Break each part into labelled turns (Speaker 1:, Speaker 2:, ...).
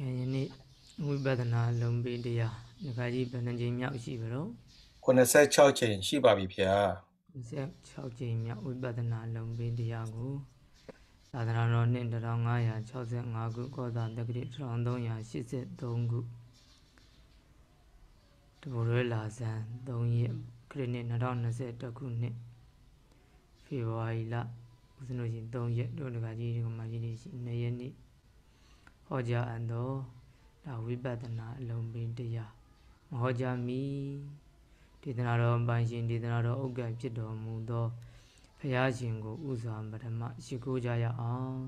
Speaker 1: ယနေ့ဝိပဿနာလုံပြီးတရားဒီခါကြီးဘယ်နှကြိမ်မြောက်ရှိပြီတော့
Speaker 2: 86ကြိမ်ရှိပါပြီဗျာ
Speaker 1: 86ကြိမ်မြောက်ဝိပဿနာလုံပြီးတရားကိုသာသနာတော်နှစ်1565ခုကောသာတက္ကရာ1383ခုတဘူရဲလာဇန်3ရက်ခရစ်နှစ်2021ခုနှစ်ဖေဖော်ဝါရီလဦးဇနုရှင်3ရက်တို့တကကြီးဒီကမာကြီးနေ့ရှိ2ရက်နေ့ဟောကြားအပ်သောဒါဝိပဿနာအလုံးပင်တရားမဟောကြားမီဒေသနာတော်ပိုင်ရှင်ဒေသနာတော်ဥက္ကံဖြစ်တော်မူသောဘုရားရှင်ကိုဥစွာပထမရှိခိုးကြရအောင်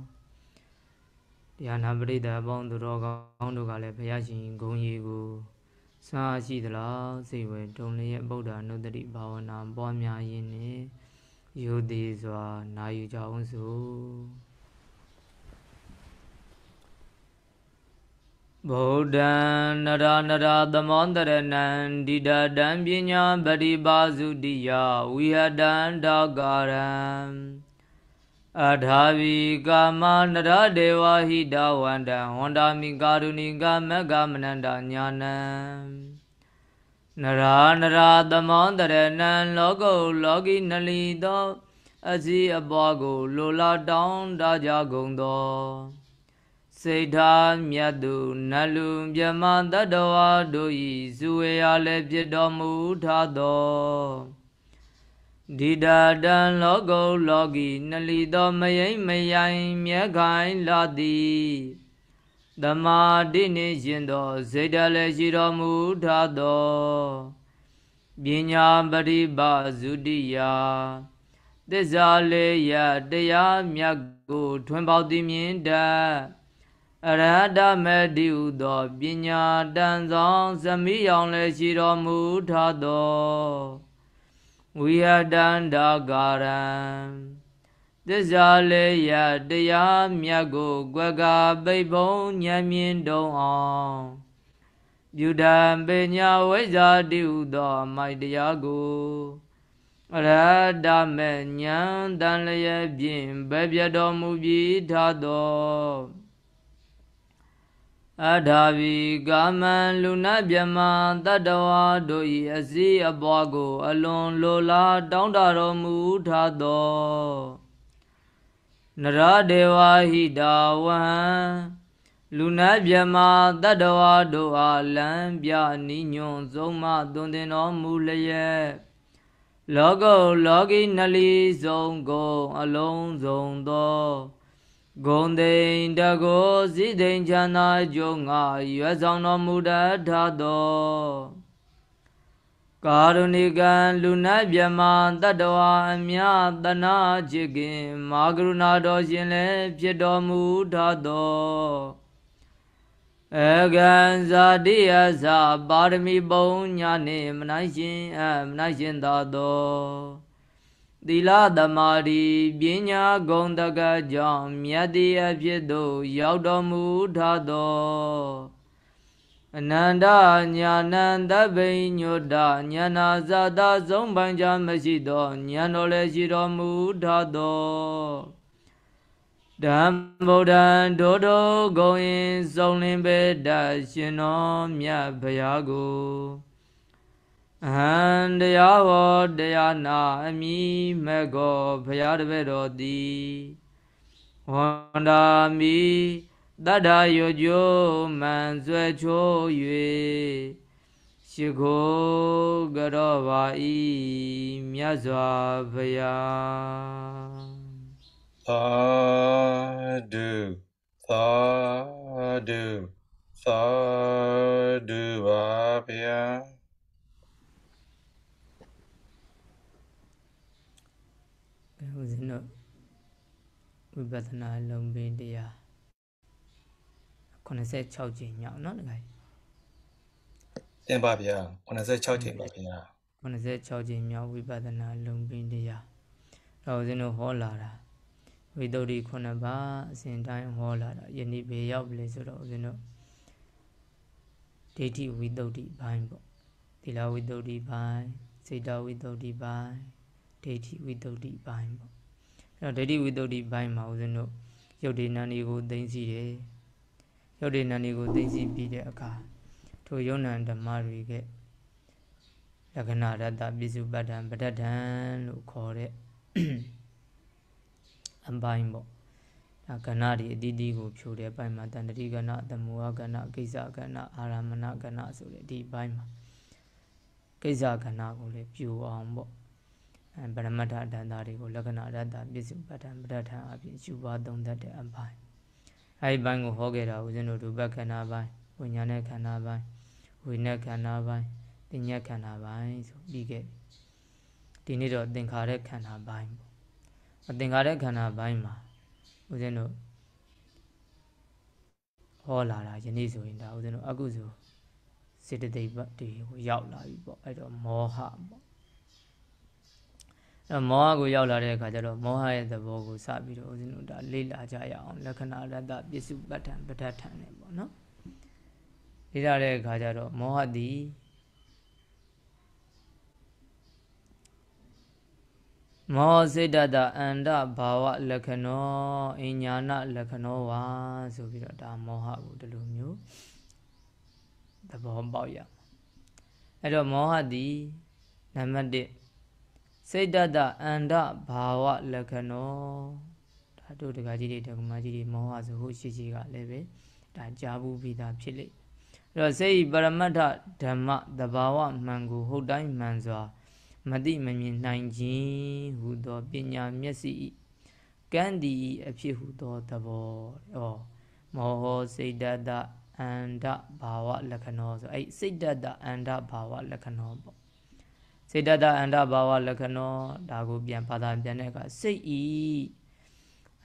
Speaker 1: တရားနာပရိသတ်အပေါင်းသူတော်ကောင်းတို့ကလည်းဘုရားရှင်ဂုံကြီးကိုစားရှိသလားစိတ်ဝင်တုံလျက်ဗုဒ္ဓနုတ္တိဘာဝနာပွားများရင်းနဲ့ယုတ်တိစွာနာယူကြအောင်စို့ဗုဒ္ဓံနရနရသမောတရဏံဒိဋ္ဌံပညာပရိပါစုတိယဝိဟတံဒေါကာရံအထာဝီကာမနရဒေဝဟိတဝန္တံဝန္တာမိကာရုဏိကမကမနန္တညာနံနရနရသမောတရဏံလောကုလောကိနလီသောအစီအပွားကိုလိုလာတောင်းတကြကုန်သောစိတ်ထားမြတ်သူနတ်လူမြမတတ္တဝါတို့ဤဇူဝေယလည်းပြတော်မူထသောဒိတာတံလောကုလောကီနလီတော်မယိမ့်မယိုင်မြဲခိုင်လာသည်တမာတိနေရှင်တော်စိတ်တလည်းရှိတော်မူထသောပညာပရိပါဇုတိယသစ္စာလေးရတရားမြတ်ကို ထွန်းပေါက်သည်မြင်တတ်အရဟတမတိဟုသောပညာတန်ဆောင်ဇမိရောင်လည်းရှိတော်မူထသောဝိဟတန္တာကာရံသစ္စာလေးရတရားမြတ်ကိုကွက်ကပိတ်ဖုံဉာဏ်မြင်တုံအောင်ပြုတံပညာဝိဇာတိဟုသောမိုက်တရားကိုအရဟတမေဉာဏ်တန်လျက်ဖြင့်ပဲပြတော်မူပြီးထသောအဒါဝီကာမံလူနာမြမတတ္တဝါတို့၏အစည်းအပွားကို အလွန်လိုလားတောင်းတတော်မူထားသောနရဒေဝဟိတာဝဟံလူနာမြမတတ္တဝါတို့အားလံပြနိညွန်ဆုံးမသွန်သင်တော်မူလျက်လောကုလောကီနလီဆုံးကုန်အလုံးစုံသောဂုံသိန်တကောဇိသိန်ချန္တာကျုံငါရွယ်ဆောင်တော်မူတတ်ထသောကာရုဏိကံ လူနာမြမတတ္တဝါအမြတနာချစ်ခင်မာကရုဏာတော်ရှင်လည်းဖြစ်တော်မူထသောအကံဇာတိယဇာပါရမီပုံညာနှင့် မနိုင်ရှင်အမနိုင်ရှင်သာသောသီလသမာဓိပညာဂုဏ်တကကြောင့်မြတ်တရားဖြစ်သို့ရောက်တော်မူထသောအနန္တညာနံသဗ္ဗိညုတညာနာဇာတာဆုံးပိုင်းကြမရှိသောဉာဏ်တော်လည်းရှိတော်မူထသောဓမ္မဗုဒ္ဓံဒိုဒောဂုံရင်စုံလင်ပေတရှင်တော်မြတ်ဘုရားကို And Yavo Deyana Ami Mego Payadvedodi Honda Ami Dada Yojo Manzwe Cho Yue Shiko Garova I Miazwa Paya Thadu
Speaker 2: Thadu Thadu Vapya Thadu Vapya
Speaker 1: ဦးဇင်းတို့ဝိပဿနာ လုံပင်တရား86ကျင့်မြောက်เนาะတခါ
Speaker 2: တင်ပါဗျာ86ကျင့်ပါဗျာ
Speaker 1: 86ကျင့်မြောက်ဝိပဿနာလုံပင်တရားတော့ဦးဇင်းတို့ဟောလာတာဝိသုဒ္ဓိ9ပါးအစဉ်တိုင်းဟောလာတာယနေ့ဘေရောက်ပြီဆိုတော့ဦးဇင်းတို့ဒိဋ္ဌိဝိသုဒ္ဓိဘိုင်းပေါ့သီလဝိသုဒ္ဓိဘိုင်းစေတဝိသုဒ္ဓိဘိုင်းဒိဋ္ဌိဝိတုဒ္ဓိပိုင်းပေါ့အဲ့တော့ဒိဋ္ဌိဝိတုဒ္ဓိပိုင်းမှာဦးဇင်းတို့ယုတ်ဒေနန္ဒီကိုသိသိတယ်ယုတ်ဒေနန္ဒီကိုသိသိပြီးတဲ့အခါထိုယုံနံဓမ္မတွေကလက္ခဏာရတ္တပိစုပတ္တံပဋ္ဌံလို့ခေါ်တဲ့အပိုင်းပေါ့ဒါကဏ္ဍတွေအတီးတီးကိုဖြိုတဲ့ပိုင်းမှာတန္တတိကဏ္ဍသမုဟကဏ္ဍကိစ္စကဏ္ဍအာရမဏကဏ္ဍဆိုတဲ့ဒီပိုင်းမှာကိစ္စကဏ္ဍကိုလည်းပြိုအောင်ပေါ့ပရမတ္ထအတ္တတွေကိုလက္ခဏာအတ္တပစ္စုပတ္ထပဋ္ဌာန်အပြင်ယူပါသုံးသပ်တဲ့အပိုင်းအဲဒီဘိုင်းကိုဟောခဲ့တာဦးဇင်းတို့ဒုပက္ခဏာပိုင်းဝိညာဉ်ခန္ဓာပိုင်းဝိနည်းခန္ဓာပိုင်းတင်ညက်ခန္ဓာပိုင်းဆိုပြီးခဲ့ဒီနေ့တော့သင်္ခါရခန္ဓာပိုင်းပေါ့အသင်္ခါရခန္ဓာပိုင်းမှာဦးဇင်းတို့ဟောလာတာယနေ့ဆိုရင်ဒါဦးဇင်းတို့အကုသိုလ်စေတသိက်တွေရောက်လာပြီပေါ့အဲ့တော့မောဟပေါ့အဲမောဟကိုရောက်လာတဲ့အခါကျတော့မောဟရဲ့သဘောကိုစပြီးတော့ဦးဇင်းတို့ဒါလေ့လာကြရအောင်လက္ခဏာရတ္တပစ္စုပတ္ထံပဋ္ဌထံနဲ့ပေါ့နော်လေ့လာတဲ့အခါကျတော့မောဟသည်မောစိတတအန္တဘာဝလက္ခဏောအညာဏလက္ခဏောဝါဆိုပြီးတော့ဒါမောဟကိုဒီလိုမျိုးသဘောပေါက်ရအောင်အဲ့တော့မောဟသည်နံပါတ်1စိတ်တတအန္တဘာဝလက္ခဏောဓာတုတကကြီးတွေဓကမကြီးတွေမောဟဆိုဟုတ်ရှိရှိကလည်းပဲဒါကြားဘူးပြီးသားဖြစ်လေအဲ့တော့စိတ်ပရမတ္ထဓမ္မတဘာဝမှန်ကိုဟုတ်တိုင်းမှန်စွာမတိမမြင်နိုင်ခြင်းဟူသောပညာမျက်စိကံဒီအဖြစ်ဟူသောသဘောဩမောဟစိတ်တတအန္တဘာဝလက္ခဏောဆိုအဲ့စိတ်တတအန္တဘာဝလက္ခဏောပေါ့စေတတအန္တဘာဝလက္ခဏောဒါကိုပြန်ဘာသာပြန်တဲ့အခါစိတ်ဤ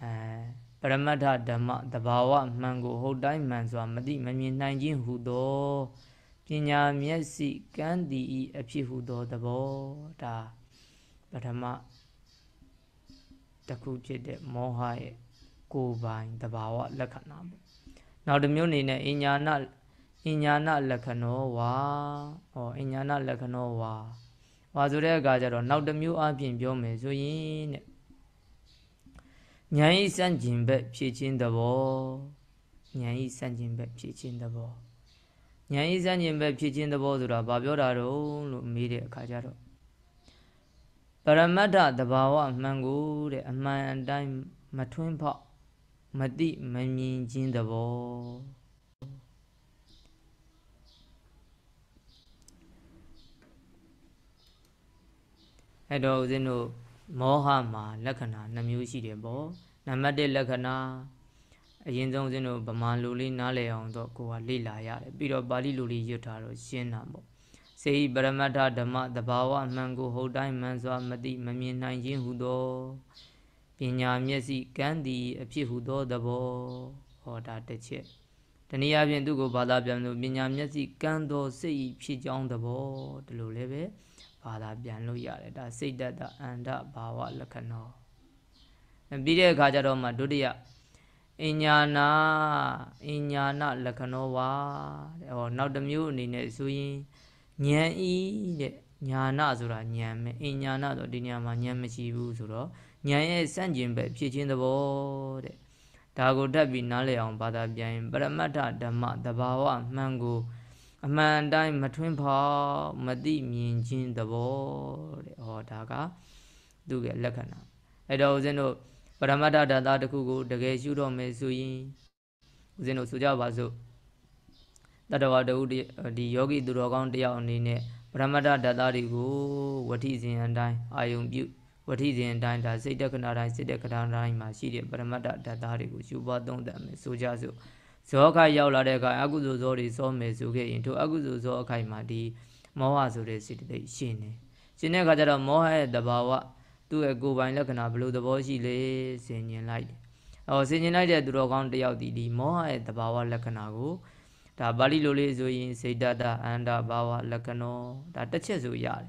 Speaker 1: အဲပရမတ္ထဓမ္မတဘာဝမှန်ကို ဟုတ်တိုင်းမှန်စွာမသိမမြင်နိုင်ခြင်းဟုသောပညာမျက်စိကံတီဤအဖြစ်ဟုသောသဘောဒါပထမတစ်ခုဖြစ်တဲ့မောဟရဲ့ကိုယ်ပိုင်တဘာဝလက္ခဏာပေါ့နောက်တစ်မျိုးအနေနဲ့အညာနာအညာနာလက္ခဏောဝါဟောအညာနာလက္ခဏောဝါ။ဘာဆိုတဲ့အခါကျတော့နောက်တစ်မျိုးအပြင်ပြောမယ်ဆိုရင်တဲ့။ဉာဏ်ဤစန့်ကျင်ဘက် ဖြည့်ခြင်းသဘော။ဉာဏ်ဤစန့်ကျင်ဘက်ဖြည့်ခြင်းသဘော။ဉာဏ်ဤစန့်ကျင်ဘက်ဖြည့်ခြင်းသဘောဆိုတာဘာပြောတာတုံးလို့မေးတဲ့အခါကျတော့ပရမတ္ထသဘာဝအမှန်ကိုတဲ့အမှန်အတိုင်းမထွန်းဖောက်မတိမမြင်ခြင်းသဘောအဲ့တော့ဦးဇင်းတို့မောဟမှာလက္ခဏာနှမျိုးရှိတယ်ပေါ့နံပါတ်1လက္ခဏာအရင်ဆုံးဦးဇင်းတို့ဗမာလူလေးနားလည်အောင်တော့ကိုကလေ့လာရတယ်ပြီးတော့ပါဠိလူလေးရွတ်ထားတော့ရှင်းတာပေါ့စေဤပရမတ္ထဓမ္မတဘာဝမှန်ကို ဟုတ်တိုင်းမှန်စွာမသိမမြင်နိုင်ခြင်းဟုသောပညာမျက်စိကံသည်အဖြစ်ဟုသောသဘောဟောတာတစ်ချက်တနည်းအားဖြင့်သူကိုဘာသာပြန်လို့ပညာမျက်စိကံသောစိတ်ဤဖြစ်ကြောင်းသဘောဒီလိုလည်းပဲဘာသာပြန်လို့ရတယ်ဒါစိတ်တတအန္တဘာဝလက္ခဏောပြီးတဲ့အခါကျတော့မှဒုတိယအညာနာအညာနာလက္ခဏောဝါတဲ့ဟောနောက်တစ်မျိုးအနေနဲ့ဆိုရင်ဉာဏ်ဤတဲ့ညာနာဆိုတာဉာဏ်ပဲအညာနာဆိုဒီနေရာမှာဉာဏ်မရှိဘူးဆိုတော့ဉာဏ်ရဲ့စန့်ကျင်ဘက်ဖြစ်ခြင်းသဘောတဲ့ဒါကိုတတ်ပြီးနားလည်အောင်ဘာသာပြန်ရင်ပရမတ္ထဓမ္မတဘာဝမှန်ကိုအမှန်တိုင်းမထွန်းဖောက်မတိမြင်ခြင်းသဘောတဲ့ဟောဒါကသူ့ရဲ့လက္ခဏာအဲ့တော့ဦးဇင်းတို့ပရမတ္ထဓာတ်တစ်ခုကိုတကယ်ရှုတော့မယ်ဆိုရင်ဦးဇင်းတို့ဆိုကြပါစို့တတဝတဟုဒီယောဂီသူတော်ကောင်းတယောက်အနေနဲ့ပရမတ္ထဓာတ်တွေကိုဝဋ္ဌိစဉ်အတိုင်းအာယုံပြုဝဋ္ဌိစဉ်အတိုင်းဒါစိတ်တက္ကနာတိုင်းစိတ်တက္ကနာတိုင်းမှာရှိတဲ့ပရမတ္ထဓာတ်တွေကိုရှုပွားသုံးသပ်မယ်ဆိုကြစို့ဇောခိုက်ရောက်လာတဲ့အခါအကုသိုလ်ဇောတွေစောမယ်ဆိုခဲ့ရင်ထိုအကုသိုလ်ဇောအခိုက်မှာဒီမောဟဆိုတဲ့စိတ်တိတ်ရှင်းတယ်ရှင်းတဲ့အခါကျတော့မောဟရဲ့တဘာဝသူ့ရဲ့ကိုယ်ပိုင်လက္ခဏာဘယ်လိုသဘောရှိလဲဆင်ញင်လိုက်အော်ဆင်ញင်လိုက်တဲ့သူတော်ကောင်းတယောက်ဒီဒီမောဟရဲ့တဘာဝလက္ခဏာကိုဒါပါဠိလိုလေးဆိုရင် စေတတအန္တဘာဝလက္ခဏောဒါတစ်ချက်ဆိုရတယ်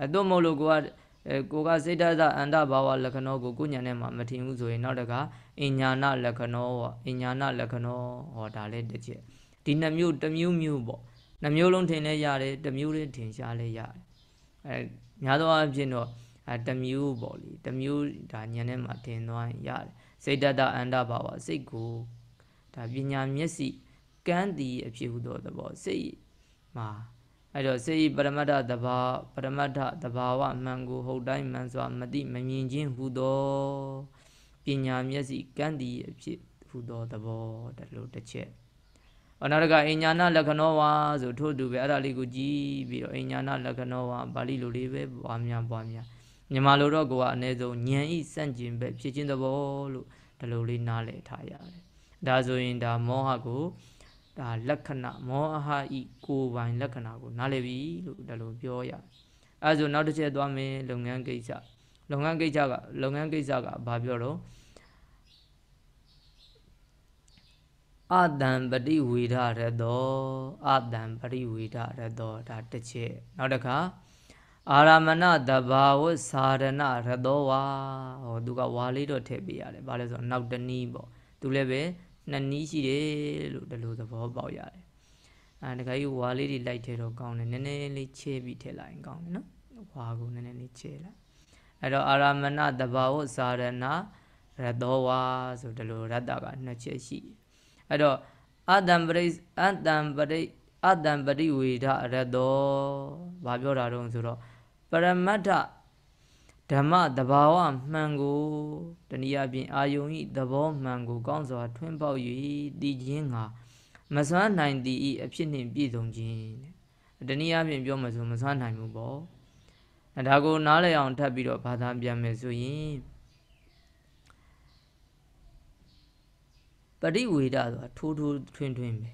Speaker 1: အဲသို့မဟုတ်လို့ကိုကကိုကစေတတအန္တဘာဝလက္ခဏောကိုကိုညံထဲမှာမထင်ဘူးဆိုရင်နောက်တခါအညာဏလက္ခဏောပေါ့အညာဏလက္ခဏောဟောဒါလည်းတစ်ချက်ဒီနှမျိုးတစ်မျိုးမျိုးပေါ့နှမျိုးလုံးထင်လဲရတယ်တစ်မျိုးလေးထင်ရှားလဲရတယ်အဲများသောအားဖြင့်တော့အဲတစ်မျိုးပေါ့လေတစ်မျိုးဒါညံထဲမှာထင်သွားရတယ်စိတ်တတအန္တဘာဝစိတ်ကိုဒါပညာမျက်စိကန်းတည်အဖြစ်ဟူသောသဘောစိတ်မှာအဲ့တော့စေဤပရမတ္ထတဘာပရမတ္ထတဘာဝမှန်ကိုဟုတ်တိုင်းမှန်စွာမတိမမြင်ခြင်းဟူသောပညာမျက်စိကံတည်အဖြစ်ဟူသောသဘောတလို့တစ်ချက်အနာရကအညာနာလက္ခဏောဝါဆိုထို့သူပဲအဲ့ဒါလေးကိုကြည်ပြီးတော့အညာနာလက္ခဏောဝါပါဠိလိုလေးပဲပွားများပွားများမြန်မာလိုတော့ကိုကအနည်းဆုံးဉာဏ်ဤစန့်ကျင်ပဲဖြစ်ခြင်းသဘောလို့ဒီလိုလေးနားလည်ထားရတယ်။ဒါဆိုရင်ဒါမောဟကိုဒါလက္ခဏာမောဟဤကိုယ်ပိုင်လက္ခဏာကိုနားလည်ပြီလို့ဒါလိုပြောရ။အဲဆိုနောက်တစ်ချက်သွားမယ်လုပ်ငန်းကိစ္စ။လုပ်ငန်းကိစ္စကလုပ်ငန်းကိစ္စကဘာပြောတော့အတံပရိဝေဒရတောအတံပရိဝေဒရတောဒါတစ်ချက်နောက်တစ်ခါအာရမဏတဘာဝစာရဏရတောဝါဟောသူကဝါလေးတော့ထည့်ပေးရတယ်ဘာလဲဆိုတော့နောက်တနည်းပေါ့သူလည်းပဲနှစ်နည်းရှိတယ်လို့ဒီလိုသဘောပေါက်ရတယ်အဲဒါကြီးဝါလေးတွေလိုက်ထဲတော့ကောင်းတယ်နည်းနည်းလေးချဲပြီးထည့်လိုက်ရင်ကောင်းတယ်နော်ဝါကိုနည်းနည်းလေးချဲလိုက်အဲ့တော့အာရမဏတဘာဝစာရဏရတောဝါဆိုဒီလိုရတ္တကနှစ်ချက်ရှိတယ်အဲ့တော့အတံပရိအတံပရိအတံပရိဝေဒရတောဘာပြောတာတုံးဆိုတော့ပရမတ္ထဓမ္မတဘာဝမှန်ကိုတနည်းအားဖြင့်အာယုံဤသဘောမှန်ကို ကောင်းစွာထွန်းပေါက်၍တည်ခြင်းငါမစွမ်းနိုင်သည့်ဤအဖြစ်နှင့်ပြည့်စုံခြင်းတနည်းအားဖြင့်ပြောမှဆိုမစွမ်းနိုင်ဘူးပေါ့ဒါကိုနားလည်အောင်ထပ်ပြီးတော့ဘာသာပြန်မယ်ဆိုရင်ပရိဝေဒဆိုတာထိုးထိုးထွင်းထွင်းပဲ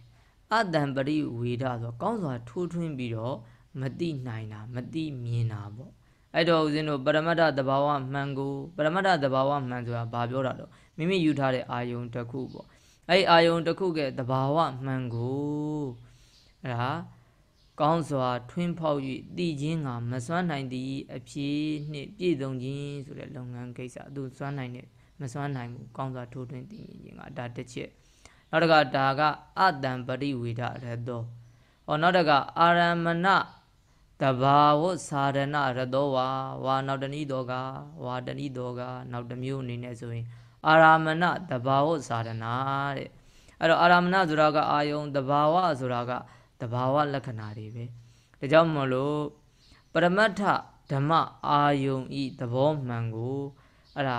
Speaker 1: အတံပရိဝေဒဆိုတာကောင်းစွာထိုးထွင်းပြီးတော့မတိနိုင်တာမတိမြင်တာပေါ့အဲ့တော့ဦးဇင်းတို့ပရမတ္ထသဘာဝမှန်ကိုပရမတ္ထသဘာဝမှန်ဆိုတာဘာပြောတာတော့မိမိယူထားတဲ့အာယုံတစ်ခုပေါ့အဲ့အာယုံတစ်ခုကသဘာဝမှန်ကိုအဲ့ဒါကောင်းစွာထွင်းဖောက်၍တည်ခြင်းကမစွမ်းနိုင်သည့်အဖြစ်နှင့်ပြည့်စုံခြင်းဆိုတဲ့လုပ်ငန်းကိစ္စသူစွမ်းနိုင်တဲ့မစွမ်းနိုင်ဘူးကောင်းစွာထိုးထွင်းသိရင်ကဒါတစ်ချက်နောက်တစ်ခါဒါကအတံပရိဝေဒရတောဟောနောက်တစ်ခါအာရမဏတဘာဝစာရဏရတောဝါဝါနောက်တဏိတောကဝါတဏိတောကနောက်တစ်မျိုးအနေနဲ့ဆိုရင် အာရမဏတဘာဝစာရဏတဲ့အဲ့တော့အာရမဏဆိုတာကအာယုံတဘာဝဆိုတာကတဘာဝလက္ခဏာတွေပဲဒါကြောင့်မလို့ပရမတ္ထဓမ္မအာယုံဤသဘောမှန်ကိုအဲ့ဒါ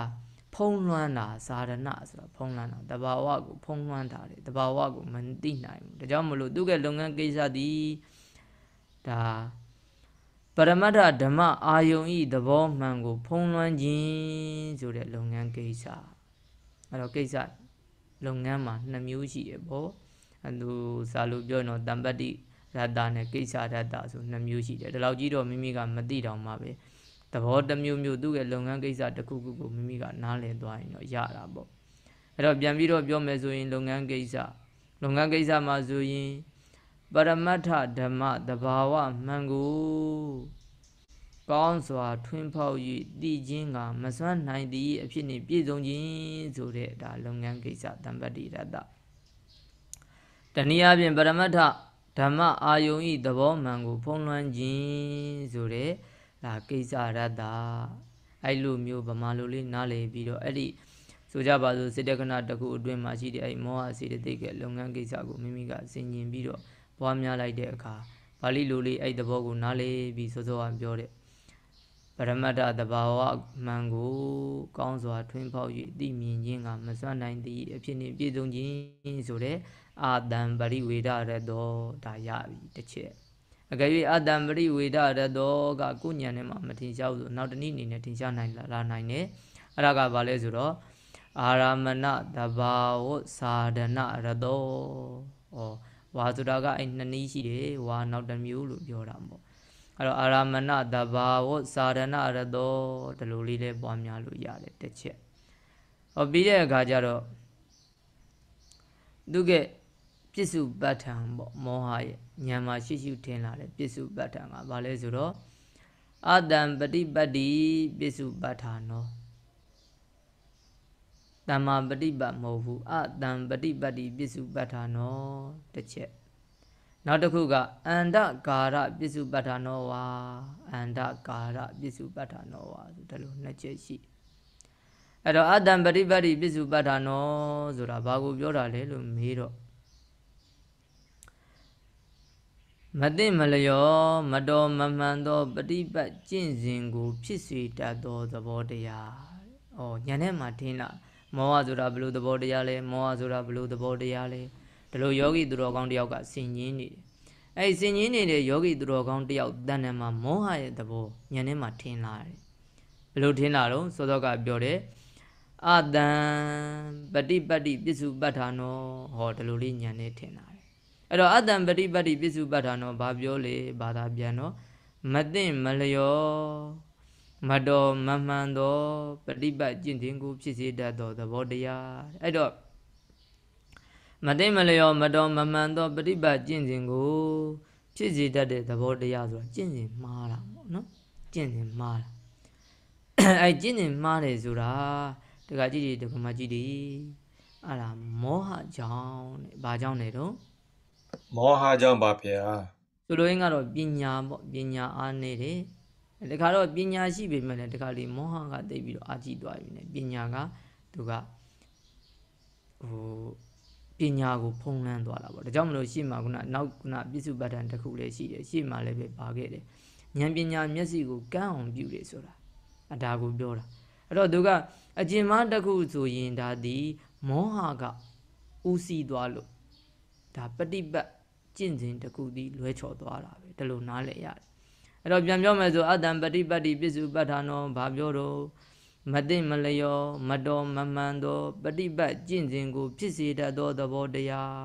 Speaker 1: ဖုံးလွှမ်းတာဇာရဏဆိုတာဖုံးလွှမ်းတာတဘာဝကို ဖုံးလွှမ်းတာလေတဘာဝကိုမသိနိုင်ဘူးဒါကြောင့်မလို့သူ့ရဲ့လုပ်ငန်းကိစ္စသည်ဒါပရမတ္ထဓမ္မအာယုံဤသဘောမှန်ကိုဖုံးလွှမ်းခြင်းဆိုတဲ့လုပ်ငန်းကိစ္စအဲ့တော့ကိစ္စလုပ်ငန်းမှာနှစ်မျိုးရှိရပေါ့အဲသူဇာလိုပြောရင်တော့တံပတ္တိရတ္တနဲ့ကိစ္စရတ္တဆိုနှစ်မျိုးရှိတယ်ဒီလောက်ကြီးတော့မိမိကမသိတောင်မှပဲသဘောတမျိုးမျိုးသူ့ရဲ့လုပ်ငန်းကိစ္စတစ်ခုခုကိုမိမိကနားလည်သွားရင်တော့ရတာပေါ့အဲ့တော့ပြန်ပြီးတော့ပြောမယ်ဆိုရင်လုပ်ငန်းကိစ္စလုပ်ငန်းကိစ္စမှာဆိုရင်ပရမတ္ထဓမ္မသဘာဝမှန်ကိုကောင်းစွာထွန်းဖောက်၍တည်ခြင်းက မစွမ်းနိုင်သည့်အဖြစ်နှင့်ပြည့်စုံခြင်းဆိုတဲ့ဒါလုပ်ငန်းကိစ္စတမ္ပတ္တိရတ္တတနည်းအားဖြင့်ပရမတ္ထဓမ္မအာယုံဤသဘောမှန်ကိုဖုံးလွှမ်းခြင်းဆိုတဲ့ဒါကိစ္စရတ္တာအဲ့လိုမျိုးဗမာလိုလေးနားလည်ပြီးတော့အဲ့ဒီဆိုကြပါစို့စေတက္ကနာတစ်ခုအတွင်းမှာရှိတဲ့အဲ့မောဟစေတသိက်ကလုပ်ငန်းကိစ္စကိုမိမိကဆင်ခြင်ပြီးတော့ပွားများလိုက်တဲ့အခါပါဠိလိုလေးအဲ့သဘောကိုနားလည်ပြီးစောစောကပြောတဲ့ပရမတ္တသဘာဝမှန်ကိုကောင်းစွာထွင်းဖောက်၍သိမြင်ခြင်းကမစွန့်နိုင်သည့်အဖြစ်နှင့်ပြည့်စုံခြင်းဆိုတဲ့အာတံပရိဝေဒရတောဒါရပြီတစ်ချက်အကယ်၍အတ္တပရိဝေဒရတောကကိုဉဏ်နဲ့မှမထင်ရှားဘူးဆိုနောက်တနည်းအနေနဲ့ထင်ရှားနိုင်လာနိုင်တယ်အဲ့ဒါကဘာလဲဆိုတော့အာရမဏတဘာဝသာဒနာရတောဩဝါဆိုတာကအဲ့နှစ်နည်းရှိတယ်ဝါနောက်တစ်မျိုးလို့ပြောတာပေါ့အဲ့တော့အာရမဏတဘာဝသာဒနာရတောဒီလိုလေးလဲပွားများလို့ရတယ်တစ်ချက်ဟောပြီးတဲ့အခါကျတော့သူကပြစ္စုပ္ပတ္ထံပေါ့မောဟရဲ့ဉာဏ်မှာရှိရှိထင်လာတဲ့ပြစ္စုပ္ပတ္ထံကဘာလဲဆိုတော့အတံပฏิပတ္တိပြစ္စုပ္ပတ္ထနောတမ္မာပฏิပတ်မဟုတ်ဘူးအတံပฏิပတ်တိပစ္စုပ္ပတ္ထနောတစ်ချက်နောက်တစ်ခုကအန္တကာရပစ္စုပ္ပတ္ထနောဝါအန္တကာရပစ္စုပ္ပတ္ထနောဝါဆိုဒါလိုနှစ်ချက်ရှိအဲ့တော့အတံပฏิပတ်တိပစ္စုပ္ပတ္ထနောဆိုတာဘာကိုပြောတာလဲလို့မေးတော့မသင့်မလျော်မတော်မမှန်သောပฏิပတ်ကျင့်စဉ်ကိုဖြစ်စေတတ်သောသဘောတရား။အော်ညာနဲ့မှထင်းလာမောဟဆိုတာဘယ်လိုသဘောတရားလဲမောဟဆိုတာဘယ်လိုသဘောတရားလဲဒီလိုယောဂီသူတော်ကောင်းတယောက်ကဆင်ញင်းနေတယ်။အဲဒီဆင်ញင်းနေတဲ့ယောဂီသူတော်ကောင်းတယောက်တန်တယ်မှာမောဟရဲ့သဘောညာနဲ့မှထင်းလာတယ်။ဘယ်လိုထင်းလာတော့စောစောကပြောတယ်အတံပฏิပတ်တိပစ္စုပ္ပတ္ထာနောဟောဒီလိုလေးညာနဲ့ထင်လာအဲ့တော့အတံပရိပတ်တိပိစုပဋ္ဌာနောဘာပြောလေဘာသာပြန်တော့မသိမလျောမတော်မမှန်သောပရိပတ်ကျင့်ခြင်းကိုဖြစ်စေတတ်သောသဘောတရားအဲ့တော့မသိမလျောမတော်မမှန်သောပရိပတ်ကျင့်ခြင်းကိုဖြစ်စေတတ်တဲ့သဘောတရားဆိုတာကျင့်စဉ်မှားတာပေါ့နော်ကျင့်စဉ်မှားတာအဲကျင့်စဉ်မှားတယ်ဆိုတာတခါကြည့်ဒီတခါမှကြည့်ဒီအဲ့ဒါမောဟကြောင့်တဲ့ဘာကြောင့်လဲတော့
Speaker 2: မောဟကြောင့်ပါဗျာ
Speaker 1: သူတို့ရင်းကတော့ပညာပေါ့ပညာအားနေတယ်ဒါကတော့ပညာရှိပေမဲ့လည်းဒါကလေမောဟကတိတ်ပြီးတော့အာကြည့်သွားပြီねပညာကသူကဟိုပညာကိုဖုံးလန်းသွားတာပေါ့ဒါကြောင့်မလို့ရှေ့မှာခုနနောက်ခုနပြစ္စုပ္ပတန်တစ်ခုလည်းရှိတယ်ရှေ့မှာလည်းပဲပါခဲ့တယ်ဉာဏ်ပညာမျက်စိကိုကန့်အောင်ပြုတယ်ဆိုတာအဒါကိုပြောတာအဲ့တော့သူကအကျင်မတစ်ခုဆိုရင်ဒါဒီမောဟကဥစည်းသွားလို့ဒါပฏิပတ်ကျင့်စဉ်တစ်ခုသည်လွဲချော်သွားတာပဲဒါလို့နားလည်ရတယ်အဲ့တော့ပြန်ပြောမယ်ဆိုအတ္တံပฏิပတ်တိပိစုပဋ္ဌာနောဘာပြောတော့မသိမလျောမတော်မမှန်သောပฏิပတ်ကျင့်စဉ်ကို ဖြစ်စေတတ်သောသဘောတရား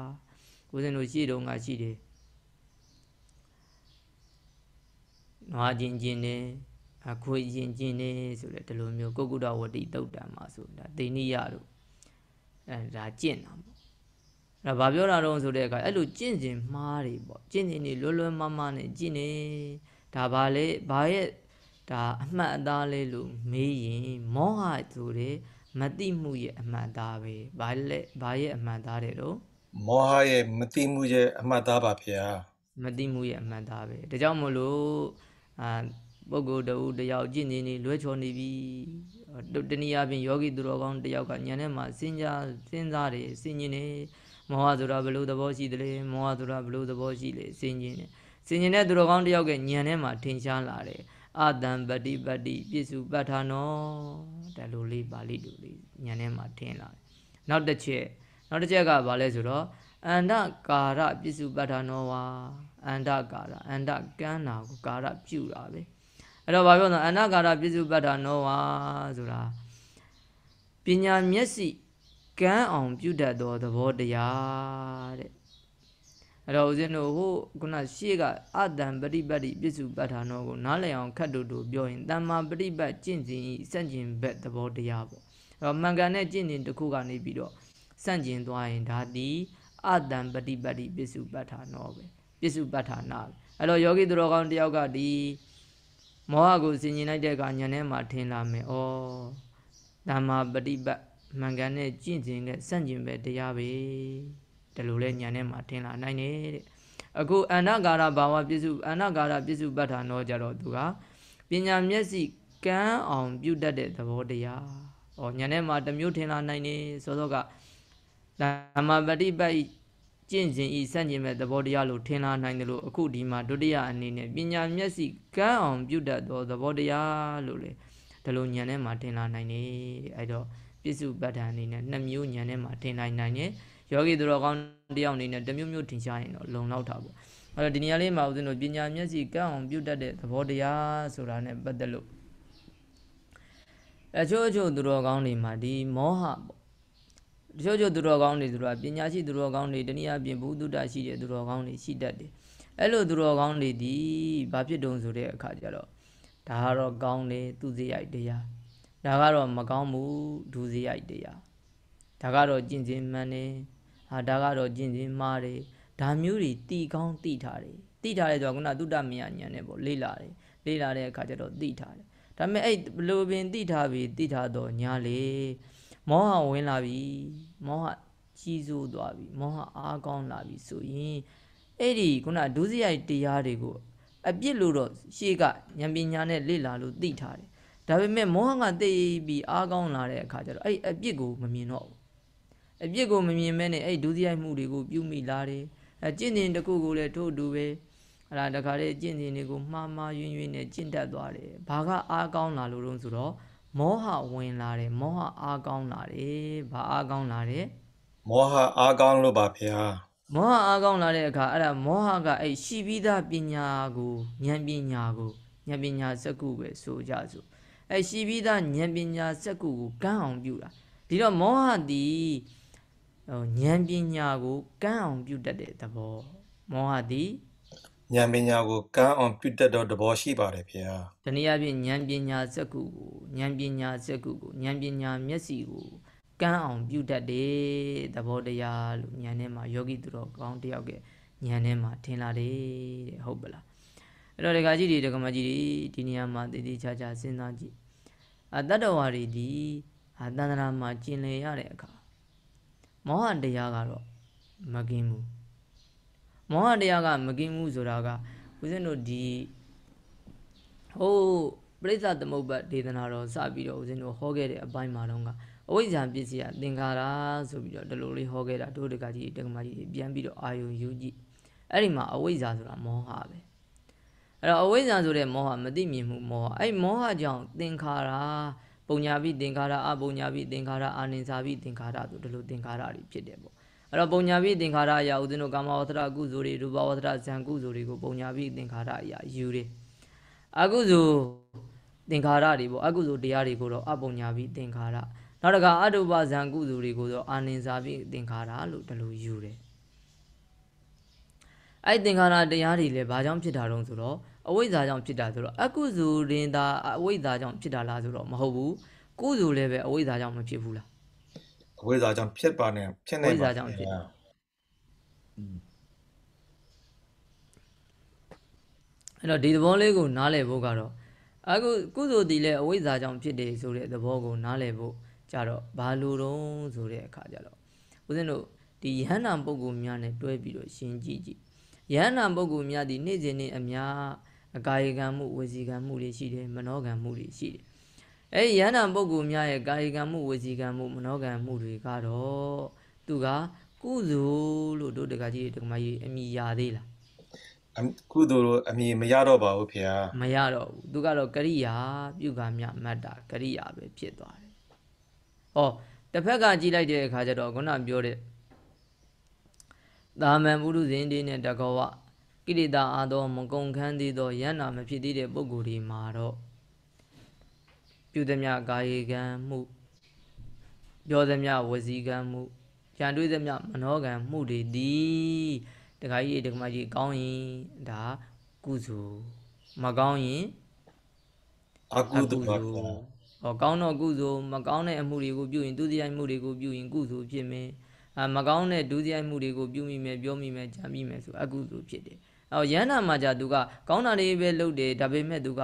Speaker 1: ဦးဇင်းတို့ရှိတုန်းကရှိတယ်နွားကျင်ကျင်နေအခွေကျင်ကျင်နေဆိုတဲ့ဒီလိုမျိုးကုက္ကုတဝတိတုတ်တံမှာဆိုတာဒိဏိယတို့အဲဒါကျင့်တာပေါ့အဲ့ဒါဘာပြောတာတော့ဆိုတဲ့အခါအဲ့လိုကြင့်ကြင်မှားတွေပေါ့ကြင့်ကြင်နေလွယ်လွယ်မမနဲ့ကြင့်နေဒါဘာလဲဘာရဲ့ဒါအမှတ်အသားလေးလို့မေးရင်မောဟဆိုတဲ့မတိမှုရဲ့အမှတ်အသားပဲဘာလဲဘာရဲ့အမှတ်အသားတဲ့တော့
Speaker 2: မောဟရဲ့မတိမှုရဲ့အမှတ်အသားပါဗျာ
Speaker 1: မတိမှုရဲ့အမှတ်အသားပဲဒါကြောင့်မို့လို့အာပုဂ္ဂိုလ်တဦးတယောက်ကြင့်နေနေလွဲချော်နေပြီတနည်းအားဖြင့်ယောဂီသူတော်ကောင်းတယောက်ကညံထဲမှာစဉ်းစားစဉ်းစားတယ်စဉ်းကျင်နေတယ်မောဟဆိုတာဘလို့သဘောရှိသလဲမောဟဆိုတာဘလို့သဘောရှိလဲစင်ကျင်တယ်စင်ကျင်တဲ့သူတော်ကောင်းတယောက်ကညံထဲမှာထင်ရှားလာတယ်အတံပတိပတိပြစ္စုပဋ္ဌာနောတလူလေးပါဠိတူလေးညံထဲမှာထင်လာတယ်နောက်တစ်ချက်နောက်တစ်ချက်ကဘာလဲဆိုတော့အန္တကာရပြစ္စုပဋ္ဌာနောဝါအန္တကာရအန္တကန်းတာကိုကာရပြုတာပဲအဲ့တော့ဘာပြောလဲအန္တကာရပြစ္စုပဋ္ဌာနောဝါဆိုတာပညာမျက်စိကန်းအောင်ပြုတတ်သောသဘောတရားတဲ့အဲ့တော့ဦးဇင်းတို့ဟိုခုနရှေ့ကအတံပရိပတ်တိပြစ္စုပတ္ထာနောကိုနားလည်အောင်ခတ်တူတူပြောရင်တမ္မာပရိပတ်ကျင့်စဉ်ဤစန့်ကျင်ဘက်သဘောတရားပေါ့အဲ့တော့မှန်ကန်တဲ့ကျင့်စဉ်တစ်ခုကနေပြီးတော့စန့်ကျင်သွားရင်ဒါသည်အတံပရိပတ်တိပြစ္စုပတ္ထာနောပဲပြစ္စုပတ္ထာနာပဲအဲ့တော့ယောဂီသူတော်ကောင်းတယောက်ကဒီမောဟကိုဆင်ခြင်လိုက်တဲ့အခါညံထဲမှာထင်လာမယ်ဩတမ္မာပရိပတ်မှန်ကန်တဲ့ကြင့်ကျင်တဲ့စန့်ကျင်ပဲတရားပဲဒီလိုလဲညာနဲ့မှထင်လာနိုင်တယ်တဲ့အခုအနာဂါရဘာဝပြစ္စုအနာဂါရပြစ္စုပဋ္ဌာန်တော့ကြတော့သူကပညာမျက်စိကံအောင်ပြုတတ်တဲ့သဘောတရား။ဩညာနဲ့မှတမျိုးထင်လာနိုင်နေစောစောကဓမ္မပฏิပတ်ကျင့်စဉ်ဤဆန့်ကျင်မဲ့သဘောတရားလို့ထင်လာနိုင်တယ်လို့အခုဒီမှာဒုတိယအနေနဲ့ပညာမျက်စိကံအောင် ပြုတတ်သောသဘောတရားလို့လေဒါလိုညာနဲ့မှထင်လာနိုင်နေ။အဲဒါပြစ္စုပ္ပတ္ထအနေနဲ့နှစ်မျိုးညံထဲမှာထင်နိုင်နိုင်တယ်ယောဂီသူတော်ကောင်းတယောက်အနေနဲ့တစ်မျိုးမျိုးထင်ရှားရင်တော့လုံလောက်တာပေါ့အဲ့တော့ဒီနေရာလေးမှာဦးဇင်းတို့ပညာမျက်စိကန့်အောင်ပြုတ်တတ်တဲ့သဘောတရားဆိုတာနဲ့ပတ်သက်လို့အချို့အချို့သူတော်ကောင်းတွေမှာဒီမောဟပေါ့တချို့ချို့သူတော်ကောင်းတွေဆိုတာပညာရှိသူတော်ကောင်းတွေတနည်းအားဖြင့်ဘုသူတ္တရှိတဲ့သူတော်ကောင်းတွေရှိတတ်တယ်အဲ့လိုသူတော်ကောင်းတွေဒီဘာဖြစ်တုံဆိုတဲ့အခါကျတော့ဒါကတော့ကောင်းတယ်သူစရိုက်တရားဒါကတော့မကောင်းဘူးဒူစရိုက်တရားဒါကတော့ကျင့်ခြင်းမှန်နေဟာဒါကတော့ကျင့်ခြင်းမှားတယ်ဒါမျိုးတွေတီကောင်းတိထားတယ်တိထားတယ်ဆိုတော့ခုနသုတမယညံနဲ့ပေါ့လေ့လာတယ်လေ့လာတဲ့အခါကျတော့တိထားတယ်ဒါပေမဲ့အဲ့ဘလိုပင်တိထားပြီးတိထားတော့ညာလေမောဟဝင်လာပြီ မောဟကြီးစိုးသွားပြီမောဟအားကောင်းလာပြီဆိုရင်အဲ့ဒီခုနဒုစရိုက်တရားတွေကိုအပြစ်လို့တော့ရှေ့ကဉာဏ်ပညာနဲ့လေ့လာလို့သိထားတယ်ဒါပေမဲ့မောဟကတိတ်ပြီးအားကောင်းလာတဲ့အခါကျတော့အဲ့အပြစ်ကိုမမြင်တော့ဘူးအပြစ်ကိုမမြင်မဲနဲ့အဲ့ဒုတိယမှုတွေကိုပြုမိလာတယ်အကျင့်တင်တစ်ခုကိုလည်းထို့တူပဲအဲ့ဒါတခါလေကျင့်တင်တွေကိုမှားမှားယွင်းယွင်းနဲ့ကျင့်တတ်သွားတယ်ဘာကအားကောင်းလာလို့တော့ဆိုတော့မောဟဝင်လာတယ်မောဟအားကောင်းလာတယ်ဘာအားကောင်းလာတယ်မောဟ
Speaker 2: အားကောင်းလို့ပါဗျာ
Speaker 1: မောဟအားကောင်းလာတဲ့အခါအဲ့ဒါမောဟကအဲ့ရှိပြီးသားပညာကိုဉာဏ်ပညာကိုဉာဏ်ပညာစကုပဲဆိုကြစို့အဲရှိပြီးသားဉာဏ်ပညာစက်ကူကိုကန်းအောင်ပြုတာဒီတော့မောဟသည်ဟိုဉာဏ်ပညာကိုကန်းအောင်ပြုတတ်တဲ့သဘောမောဟသည်
Speaker 2: ဉာဏ်ပညာကိုကန်းအောင်ပြုတတ်တော့သဘောရှိပါတယ်ခင်ဗျာ
Speaker 1: တနည်းအားဖြင့်ဉာဏ်ပညာစက်ကူကိုဉာဏ်ပညာစက်ကူကိုဉာဏ်ပညာမျက်စီကိုကန်းအောင်ပြုတတ်တယ်သဘောတရားလို့ဉာဏ်ထဲမှာယောဂီသူတော်ကောင်းတယောက်ကဉာဏ်ထဲမှာထင်လာတယ်တဲ့ဟုတ်ပလားအဲ့တော့ဒကာကြီးတွေဒကာမကြီးတွေဒီနေရာမှာတည်တည်ချာချာစဉ်းစားကြည့်အတ္တဝါတွေဒီအတန္တရာမှာကျင်လည်ရတဲ့အခါမောဟတရားကတော့မကင်းဘူးမောဟတရားကမကင်းဘူးဆိုတာကဦးဇင်းတို့ဒီဟိုးပရိစ္ဆသမုပ္ပတ်ဒေသနာတော်စပြီးတော့ဦးဇင်းတို့ဟောခဲ့တဲ့အပိုင်းမှာတော့ကအဝိဇ္ဇာပစ္စည်းကသင်္ခါရဆိုပြီးတော့ဒီလိုလေးဟောခဲ့တာဒုဒကကြီးတက္ကမကြီးပြန်ပြီးတော့အာယုံယူကြည့်အဲ့ဒီမှာအဝိဇ္ဇာဆိုတာမောဟပဲအဲ့တော့အဝိဇ္ဇာဆိုတဲ့မောဟမသိမြင်မှုမောဟအဲ့မောဟကြောင့်သင်္ခါရပုံညာပိသင်္ခါရအပုံညာပိသင်္ခါရအာနိစာပိသင်္ခါရဆိုဒီလိုသင်္ခါရတွေဖြစ်တယ်ပေါ့အဲ့တော့ပုံညာပိသင်္ခါရအရာဦးဇင်းတို့ကာမဝသရကုသိုလ်တွေရူပဝသရဇံကုသိုလ်တွေကိုပုံညာပိသင်္ခါရအရာယူတယ်အကုသိုလ်သင်္ခါရတွေပေါ့အကုသိုလ်တရားတွေကိုတော့အပုံညာပိသင်္ခါရနောက်တခါအတုပဇံကုသိုလ်တွေကိုတော့အာနိစာပိသင်္ခါရလို့ဒီလိုယူတယ်အဲ့သင်္ခါရတရားတွေလည်းဘာကြောင့်ဖြစ်တာတုံးဆိုတော့အဝိဇ္ဇာကြောင့်ဖြစ်တာဆိုတော့အကုသိုလ်ရင်သာအဝိဇ္ဇာကြောင့်ဖြစ်တာလားဆိုတော့မဟုတ်ဘူးကုသိုလ်လည်းပဲအဝိဇ္ဇာကြောင့်မဖြစ်ဘူးလား
Speaker 2: အဝိဇ္ဇာကြောင့်ဖြစ်ပါနဲ့ဖြစ်နေပါအဝိဇ္ဇာကြောင့်ဖြစ
Speaker 1: ်အဲ့တော့ဒီသဘောလေးကိုနားလည်ဖို့ကတော့အခုကုသိုလ်တည်လဲအဝိဇ္ဇာကြောင့်ဖြစ်တယ်ဆိုတဲ့သဘောကိုနားလည်ဖို့ကြတော့ဘာလို့တုံးဆိုတဲ့အခါကြတော့ဦးဇင်းတို့ဒီယဟန္တာပုဂ္ဂိုလ်များ ਨੇ တွဲပြီးတော့ရှင်းကြည့်ကြည့်ယဟန္တာပုဂ္ဂိုလ်များဒီနေ့စဉ်နေ့အများအကာယကံမှုဝစီကံမှုတွေရှိတယ်မနောကံမှုတွေရှိတယ်အဲဒီယန္တံပုဂ္ဂိုလ်များရဲ့ကာယကံမှုဝစီကံမှုမနောကံမှုတွေကတော့သူကကုသိုလ်လို့တို့တကကြီးတကမကြီးအမိရသေးလားကုသ
Speaker 2: ိုလ်အမိမရတော့ပါဘူးဖေ။
Speaker 1: မရတော့ဘူး။သူကတော့ကရိယာပြုကမြမတ်တာကရိယာပဲဖြစ်သွားတယ်။ဟောတစ်ဖက်ကကြည့်လိုက်တဲ့အခါကျတော့ခုနပြောတဲ့သာမန်ပုရုဇဉ်တွေနဲ့တကောဝကိလေသာအားသောမကုန်ခန်းသေးသောယန္နာမဖြစ်သေးတဲ့ပုဂ္ဂိုလ်တွေမှာတော့ပြုသည်။ကာယေကံမှုပြောသည်။ဝစီကံမှုကြံတွေးသည်။မနောကံမှုတွေသည်တခါကြီးတခါကြီးကောင်းရင်ဒါကုစုမကောင်းရင်အကုသိုလ်ဟောကောင်းတော့ကုစုမကောင်းတဲ့အမှုတွေကိုပြုရင်ဒုတိယမှုတွေကိုပြုရင်ကုစုဖြစ်မယ်အမကောင်းတဲ့ဒုတိယမှုတွေကိုပြုမိမယ်ပြောမိမယ်ကြံမိမယ်ဆိုအကုသိုလ်ဖြစ်တယ်အော်ရန်နာမှာじゃသူကကောင်းတာလေးပဲလုပ်တယ်ဒါပေမဲ့သူက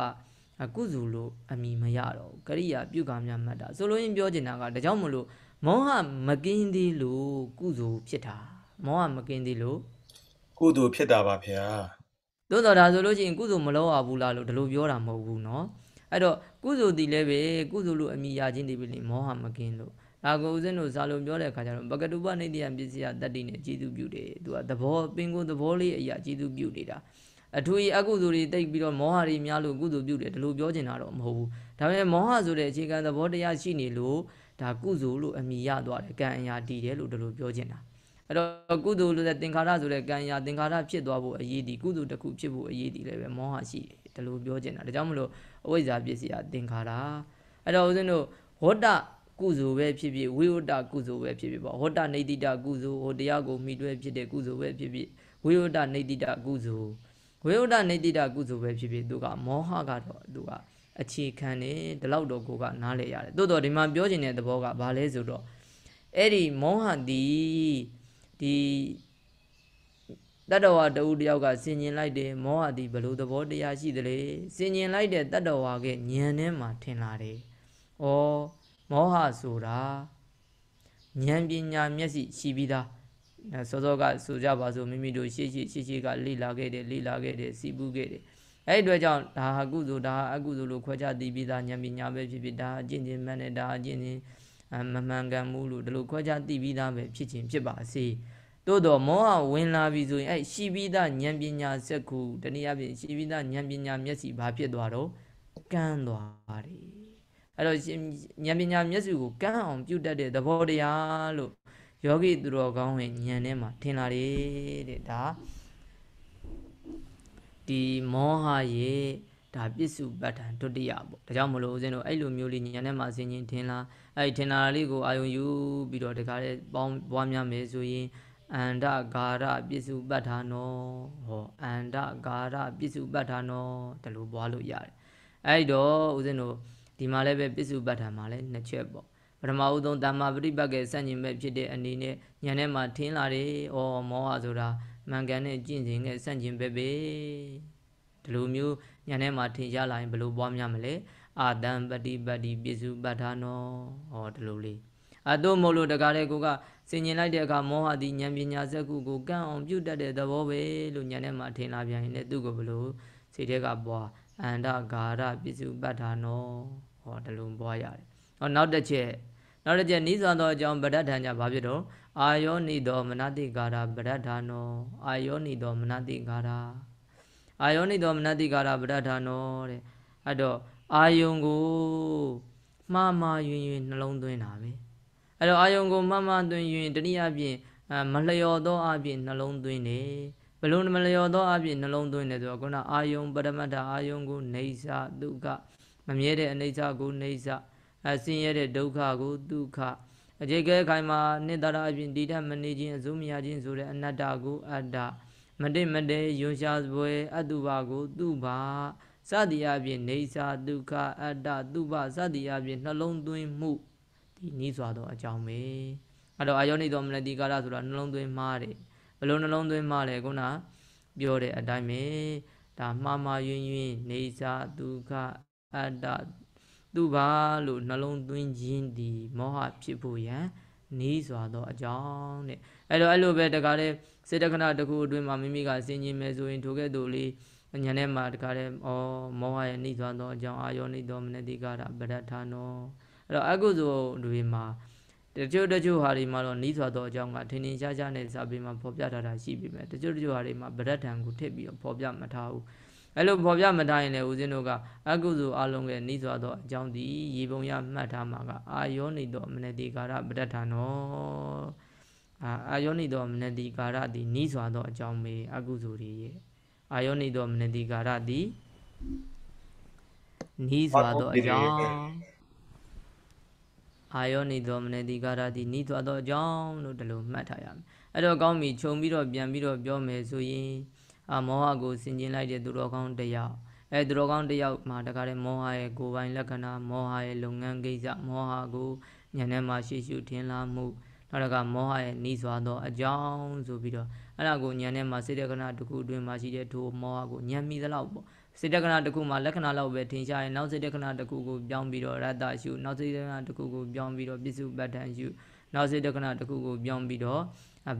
Speaker 1: ကုစုလို့အမိမရတော့ကရိယာပြုကများမှတ်တာဆိုလိုရင်းပြောချင်တာကဒါကြောင့်မလို့မောဟမကင်းသေးလို့ကုစုဖြစ်တာမောဟမကင်းသေးလို့
Speaker 2: ကုစုဖြစ်တာပါဗျာ
Speaker 1: သို့တော်ဒါဆိုလို့ရှိရင်ကုစုမလုပ်ရဘူးလားလို့ဒီလိုပြောတာမဟုတ်ဘူးเนาะအဲ့တော့ကုစုတည်လဲပဲကုစုလို့အမိရချင်းတည်ပြီလေမောဟမကင်းလို့ဒါကိုဦးဇင်းတို့ဇာလုံပြောတဲ့အခါကျတော့ပကတုပနိတ္တယပစ္စည်းတတ္တိနဲ့ကျေစုပြုတယ်သူကသဘောပင်ကိုသဘောလေးအရာကျေစုပြုနေတာအထူးအကုသိုလ်တွေတိတ်ပြီးတော့မောဟတွေများလို့ကုသိုလ်ပြုတယ်ဒါလို့ပြောချင်တာတော့မဟုတ်ဘူးဒါပေမဲ့မောဟဆိုတဲ့အခြေခံသဘောတရားရှိနေလို့ဒါကုသိုလ်လို့အမည်ရသွားတယ်ကံအရာတည်တယ်လို့ဒါလို့ပြောချင်တာအဲ့တော့ကုသိုလ်လို့တဲ့သင်္ခါရဆိုတဲ့ကံအရာသင်္ခါရဖြစ်သွားဖို့အရေးဒီကုသိုလ်တစ်ခုဖြစ်ဖို့အရေးဒီလည်းပဲမောဟရှိတယ်ဒါလို့ပြောချင်တာဒါကြောင့်မလို့အဝိဇ္ဇာပစ္စည်းအသင်္ခါရအဲ့တော့ဦးဇင်းတို့ဝတ္တကုစုပဲဖြစ်ဖြစ်ဝိဝတ္တကုစုပဲဖြစ်ဖြစ်ပေါ့ဟောတနေတိတကုစုဟိုတရားကိုမိတွဲဖြစ်တဲ့ကုစုပဲဖြစ်ဖြစ်ဝိဝတ္တနေတိတကုစုဝိဝတ္တနေတိတကုစုပဲဖြစ်ဖြစ်သူကမောဟကတော့သူကအခြေခံနေဒီလောက်တော့ကိုကနားလဲရတယ်တိုးတော့ဒီမှာပြောချင်တဲ့သဘောကဘာလဲဆိုတော့အဲ့ဒီမောဟဒီဒီတတ္တဝါတဦးတယောက်ကဆင်ញင်လိုက်တယ်မောဟသည်ဘလို့သဘောတရားရှိတယ်လေဆင်ញင်လိုက်တဲ့တတ္တဝါကဉာဏ်ထဲမှာထင်လာတယ်။ဩမောဟဆိုတာဉာဏ်ပညာမျက်စိရှိပြီးသားစောစောကဆိုကြပါစို့မိမိတို့ရှေ့ရှေ့ရှေ့ရှေ့ကလေ့လာခဲ့တယ်လေ့လာခဲ့တယ်စီးပူးခဲ့တယ်အဲ့အတွက်ကြောင့်ဒါအကုသိုလ်ဒါအကုသိုလ်လို့ခွဲခြားသိပြီးသားဉာဏ်ပညာပဲဖြစ်ဖြစ်ဒါအကျင့်ချင်းမှန်တယ်ဒါအကျင့်ချင်းမမှန်ကန်မှုလို့ဒီလိုခွဲခြားသိပြီးသားပဲဖြစ်ခြင်းဖြစ်ပါစေသို့တော့မောဟဝင်လာပြီဆိုရင်အဲ့ရှိပြီးသားဉာဏ်ပညာစက်ခုတနည်းအားဖြင့်ရှိပြီးသားဉာဏ်ပညာမျက်စိဘာဖြစ်သွားတော့ကန်းသွားတယ်အဲ့တော့ဉာဏ်ပညာမျက်စုကိုကန်းအောင်ပြုတ်တတ်တဲ့သဘောတရားလို့ယောဂီသူတော်ကောင်းရဲ့ဉာဏ်ထဲမှာထင်လာတယ်တဲ့ဒါဒီမောဟရဲ့ဒါပစ္စုပ္ပတန်ဒုတိယပေါ့ဒါကြောင့်မလို့ဦးဇင်းတို့အဲ့လိုမျိုးလေးညံထဲမှာဆင်ရင်ထင်လားအဲ့ထင်လာလေးကိုအာယုံယူပြီးတော့တခါလေးပေါင်းပွားများမယ်ဆိုရင်အန္တဂါရပစ္စုပ္ပတ္ထာနောဟောအန္တဂါရပစ္စုပ္ပတ္ထာနောဒါလိုပွားလို့ရတယ်အဲ့တော့ဦးဇင်းတို့ဒီမှာလည်းပဲပစ္စုပတ္ထမှာလည်းနှစ်ချက်ပေါ့ပထမဦးဆုံးတမ္မာပရိပတ်ကေစัญญင်မဲ့ဖြစ်တဲ့အနေနဲ့ညာထဲမှာထင်းလာတယ်ဩမောဟဆိုတာမှန်ကန်တဲ့ကြင်စဉ်နဲ့စัญญင်ပဲပဲဒီလိုမျိုးညာထဲမှာထင်ရှားလာရင်ဘယ်လိုပွားများမလဲအာတံပတိပတ္တိပစ္စုပတ္ထနောဟောဒီလိုလေးအတုမို့လို့တကားတဲ့ကိုကစင်ကျင်လိုက်တဲ့အခါမောဟသည်ဉာဏ်ပညာစက်ကူကိုကန့်အောင်ပြုတ်တတ်တဲ့သဘောပဲလို့ဉာဏ်ထဲမှာထင်လာပြန်ရင်လည်းသူ့ကိုဘလို့စိတ်ထဲကပွားအန္တဂါရပစ္စုပတ္ထနောဩဒီလိုပွားရတယ်ဟောနောက်တစ်ချက်နောက်တစ်ချက်နိစ္စသောအကြောင်းပရဒ္ဒံကြဘာဖြစ်တော့အာယောနိသောမနတိကာရပရဒ္ဒနောအာယောနိသောမနတိကာရအာယောနိသောမနတိကာရပရဒ္ဒနောတဲ့အဲ့တော့အာယုံကိုမှားမှားယွင်ယွင်နှလုံးသွင်းတာပဲအဲ့တော့အာယုံကိုမှားမှားသွင်းယွင်တနည်းအားဖြင့်မလျော်သောအပြင်နှလုံးသွင်းတယ်ဘလုံးမလျော်သောအပြင်နှလုံးသွင်းတယ်ဆိုတော့ခုနအာယုံပရမတ္ထအာယုံကိုနေစာဒုက္ခမမြဲတဲ့အနိစ္စကိုနေစ္စအဆင်းရဲတဲ့ဒုက္ခကိုဒုက္ခအကြေကဲခိုင်မှာနိတ္တရာအပြင်ဒီတတ်မနေခြင်းအစိုးမရခြင်းဆိုတဲ့အနတ္တကိုအတ္တမတိမတေယွန်ရှားပွဲအတုပါကို သူပါစသည်အပြင် နေစာဒုက္ခအတ္တသူပါစသည်အပြင်နှလုံးသွင်းမှုဒီနည်းစွာသောအကြောင်းပဲအဲ့တော့အာယောနိတော်မနတိကာရဆိုတာနှလုံးသွင်းမှားတယ်ဘလို့နှလုံးသွင်းမှားလဲခုနပြောတဲ့အတိုင်းပဲဒါမှားမှားယွင်းယွင်းနေစာဒုက္ခအတ္တသူပါလို့နှလုံးသွင်းခြင်းဒီမောဟဖြစ်ဖို့ရန်နေစွာသော အကြောင်းတဲ့အဲ့တော့အဲ့လိုပဲတကားတဲ့စေတခဏတစ်ခုအတွင်းမှာမိမိကစင်ခြင်းမဲ့ဆိုရင်ထိုကဲ့သို့လေးညနေမှာတကားတဲ့ဩမောဟရဲ့နေစွာသောအကြောင်းအာယောနေသောမနတိကာရပရထာနောအဲ့တော့အကုသိုလ်တွေမှာတချို့တချို့ဟာတွေမှာတော့နေစွာသောအကြောင်းကထင်ထင်ရှားရှားနဲ့စာပေမှာဖော်ပြထားတာရှိပေမဲ့တချို့တချို့ဟာတွေမှာပရထံကိုထည့်ပြီးတော့ဖော်ပြမထားဘူးအဲ့လိုပေါ်ပြမထားရင်လည်းဦးဇင်းတို့ကအကုသိုလ်အလုံးရဲ့နှိစွာသောအကြောင်းသည်ရေပုံရမှတ်ထားမှာကအာယောနိသောမနတိကာရပဋ္ဌာနောအာယောနိသောမနတိကာရသည်နှိစွာသောအကြောင်းပေအကုသိုလ်တွေရဲ့အာယောနိသောမနတိကာရသည်နှိစွာသောအကြောင်းအာယောနိသောမနတိကာရသည်နှိစွာသောအကြောင်းလို့ဒီလိုမှတ်ထားရမယ်အဲ့တော့ကောင်းပြီခြုံပြီးတော့ပြန်ပြီးတော့ပြောမယ်ဆိုရင်အမောဟကိုဆင်ကျင်လိုက်တဲ့သူတော်ကောင်းတယောက်အဲသူတော်ကောင်းတယောက်မှာတခါတည်းမောဟရဲ့ကိုယ်ပိုင်လက္ခဏာမောဟရဲ့လုပ်ငန်းကိစ္စမောဟကိုညံထဲမှာရှေ့ရှုထင်လာမှုနောက်တစ်ခါမောဟရဲ့နှီးစွာသောအကြောင်းဆိုပြီးတော့အဲ့ဒါကိုညံထဲမှာစေတကနာတစ်ခုအတွင်းမှာရှိတဲ့ထိုမောဟကိုညံမိသလောက်ပေါ့စေတကနာတစ်ခုမှာလက္ခဏာလောက်ပဲထင်ရှားရင်နောက်စေတကနာတစ်ခုကိုပြောင်းပြီးတော့ရတ္တရှုနောက်စေတကနာတစ်ခုကိုပြောင်းပြီးတော့ပြစ္စုပ္ပတ္ထန်ရှုနောက်စေတကနာတစ်ခုကိုပြောင်းပြီးတော့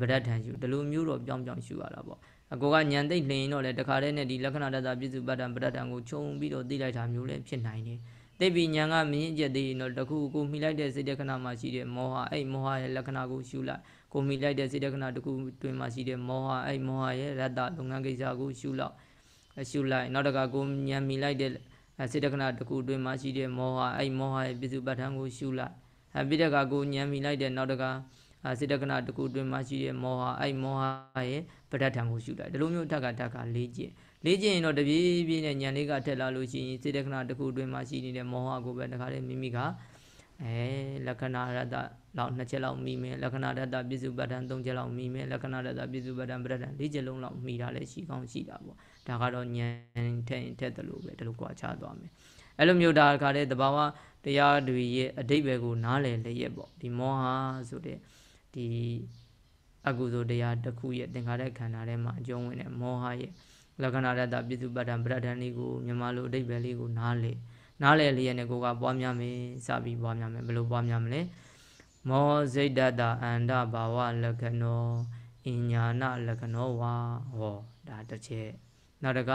Speaker 1: ဗရဒ္ထန်ရှုဒီလိုမျိုးတော့ပြောင်းပြောင်းရှုရတာပေါ့အကိုကညံသိမ့်လင်ရင်တော့လေတခါတည်းနဲ့ဒီလက္ခဏာတသပြည့်စုပတ္တံပရတ္တံကိုခြုံပြီးတော့သိလိုက်တာမျိုးလည်းဖြစ်နိုင်တယ်။သိပြီညံကမင်းကျက်သေးရင်တော့တခုကိုမိလိုက်တဲ့စိတ်တက္ခဏာမှာရှိတဲ့မောဟအဲ့မောဟရဲ့လက္ခဏာကိုရှုလိုက်။ကိုမိလိုက်တဲ့စိတ်တက္ခဏာတခုတွင်မှာရှိတဲ့မောဟအဲ့မောဟရဲ့ရတ္တလုပ်ငန်းကိစ္စကိုရှုလောက်ရှုလိုက်နောက်တခါကိုညံမိလိုက်တဲ့စိတ်တက္ခဏာတခုတွင်မှာရှိတဲ့မောဟအဲ့မောဟရဲ့ပြည့်စုပတ္တံကိုရှုလိုက်။အပိတကကိုညံမိလိုက်တဲ့နောက်တခါစေတကနာတစ်ခုတွင်မှရှိတဲ့မောဟအဲ့မောဟရဲ့ပဋ္ဌာန်ကိုရှုလိုက်ဒီလိုမျိုးဓာတ်ကဓာတ်က၄ကျင့်၄ကျင့်ရင်တော့တပြေးပြေးနဲ့ညံလေးကထက်လာလို့ရှိရင်စေတကနာတစ်ခုတွင်မှရှိနေတဲ့မောဟကိုပဲတခါလေမိမိကအဲလက္ခဏာရတ္တလောက်နှစ်ချက်လောက်မိမယ်လက္ခဏာရတ္တပြစ္စုပ္ပတ္တန်၃ချက်လောက်မိမယ်လက္ခဏာရတ္တပြစ္စုပ္ပတ္တန်ပဋ္ဌာန်၄ချက်လုံးလောက်မိတာလည်းရှိကောင်းရှိတာပေါ့ဒါကတော့ညံထက်ထက်တယ်လို့ပဲဒီလိုကြွားချသွားမယ်အဲ့လိုမျိုးဒါကလည်းတဘာဝတရားတွေရဲ့အတိတ်ပဲကိုနားလည်လျက်ပေါ့ဒီမောဟဆိုတဲ့ဒီအကုသိုလ်တရားတစ်ခုရဲ့သင်္ခါရခန္ဓာထဲမှာအကျုံးဝင်တဲ့မောဟရဲ့လက္ခဏာရတ္တပြစ္စုပ္ပတံပရဒ္ဒန်လေးကိုမြန်မာလိုအဓိပ္ပာယ်လေးကိုနားလေနားလေလေးရဲ့နဲ့ကိုကပွားများမယ်စပြီးပွားများမယ်ဘယ်လိုပွားများမလဲမောဇိတ္တတအန္တဘာဝလက္ခဏောအညာနလက္ခဏောဝါဟောဒါတစ်ချက်နောက်တက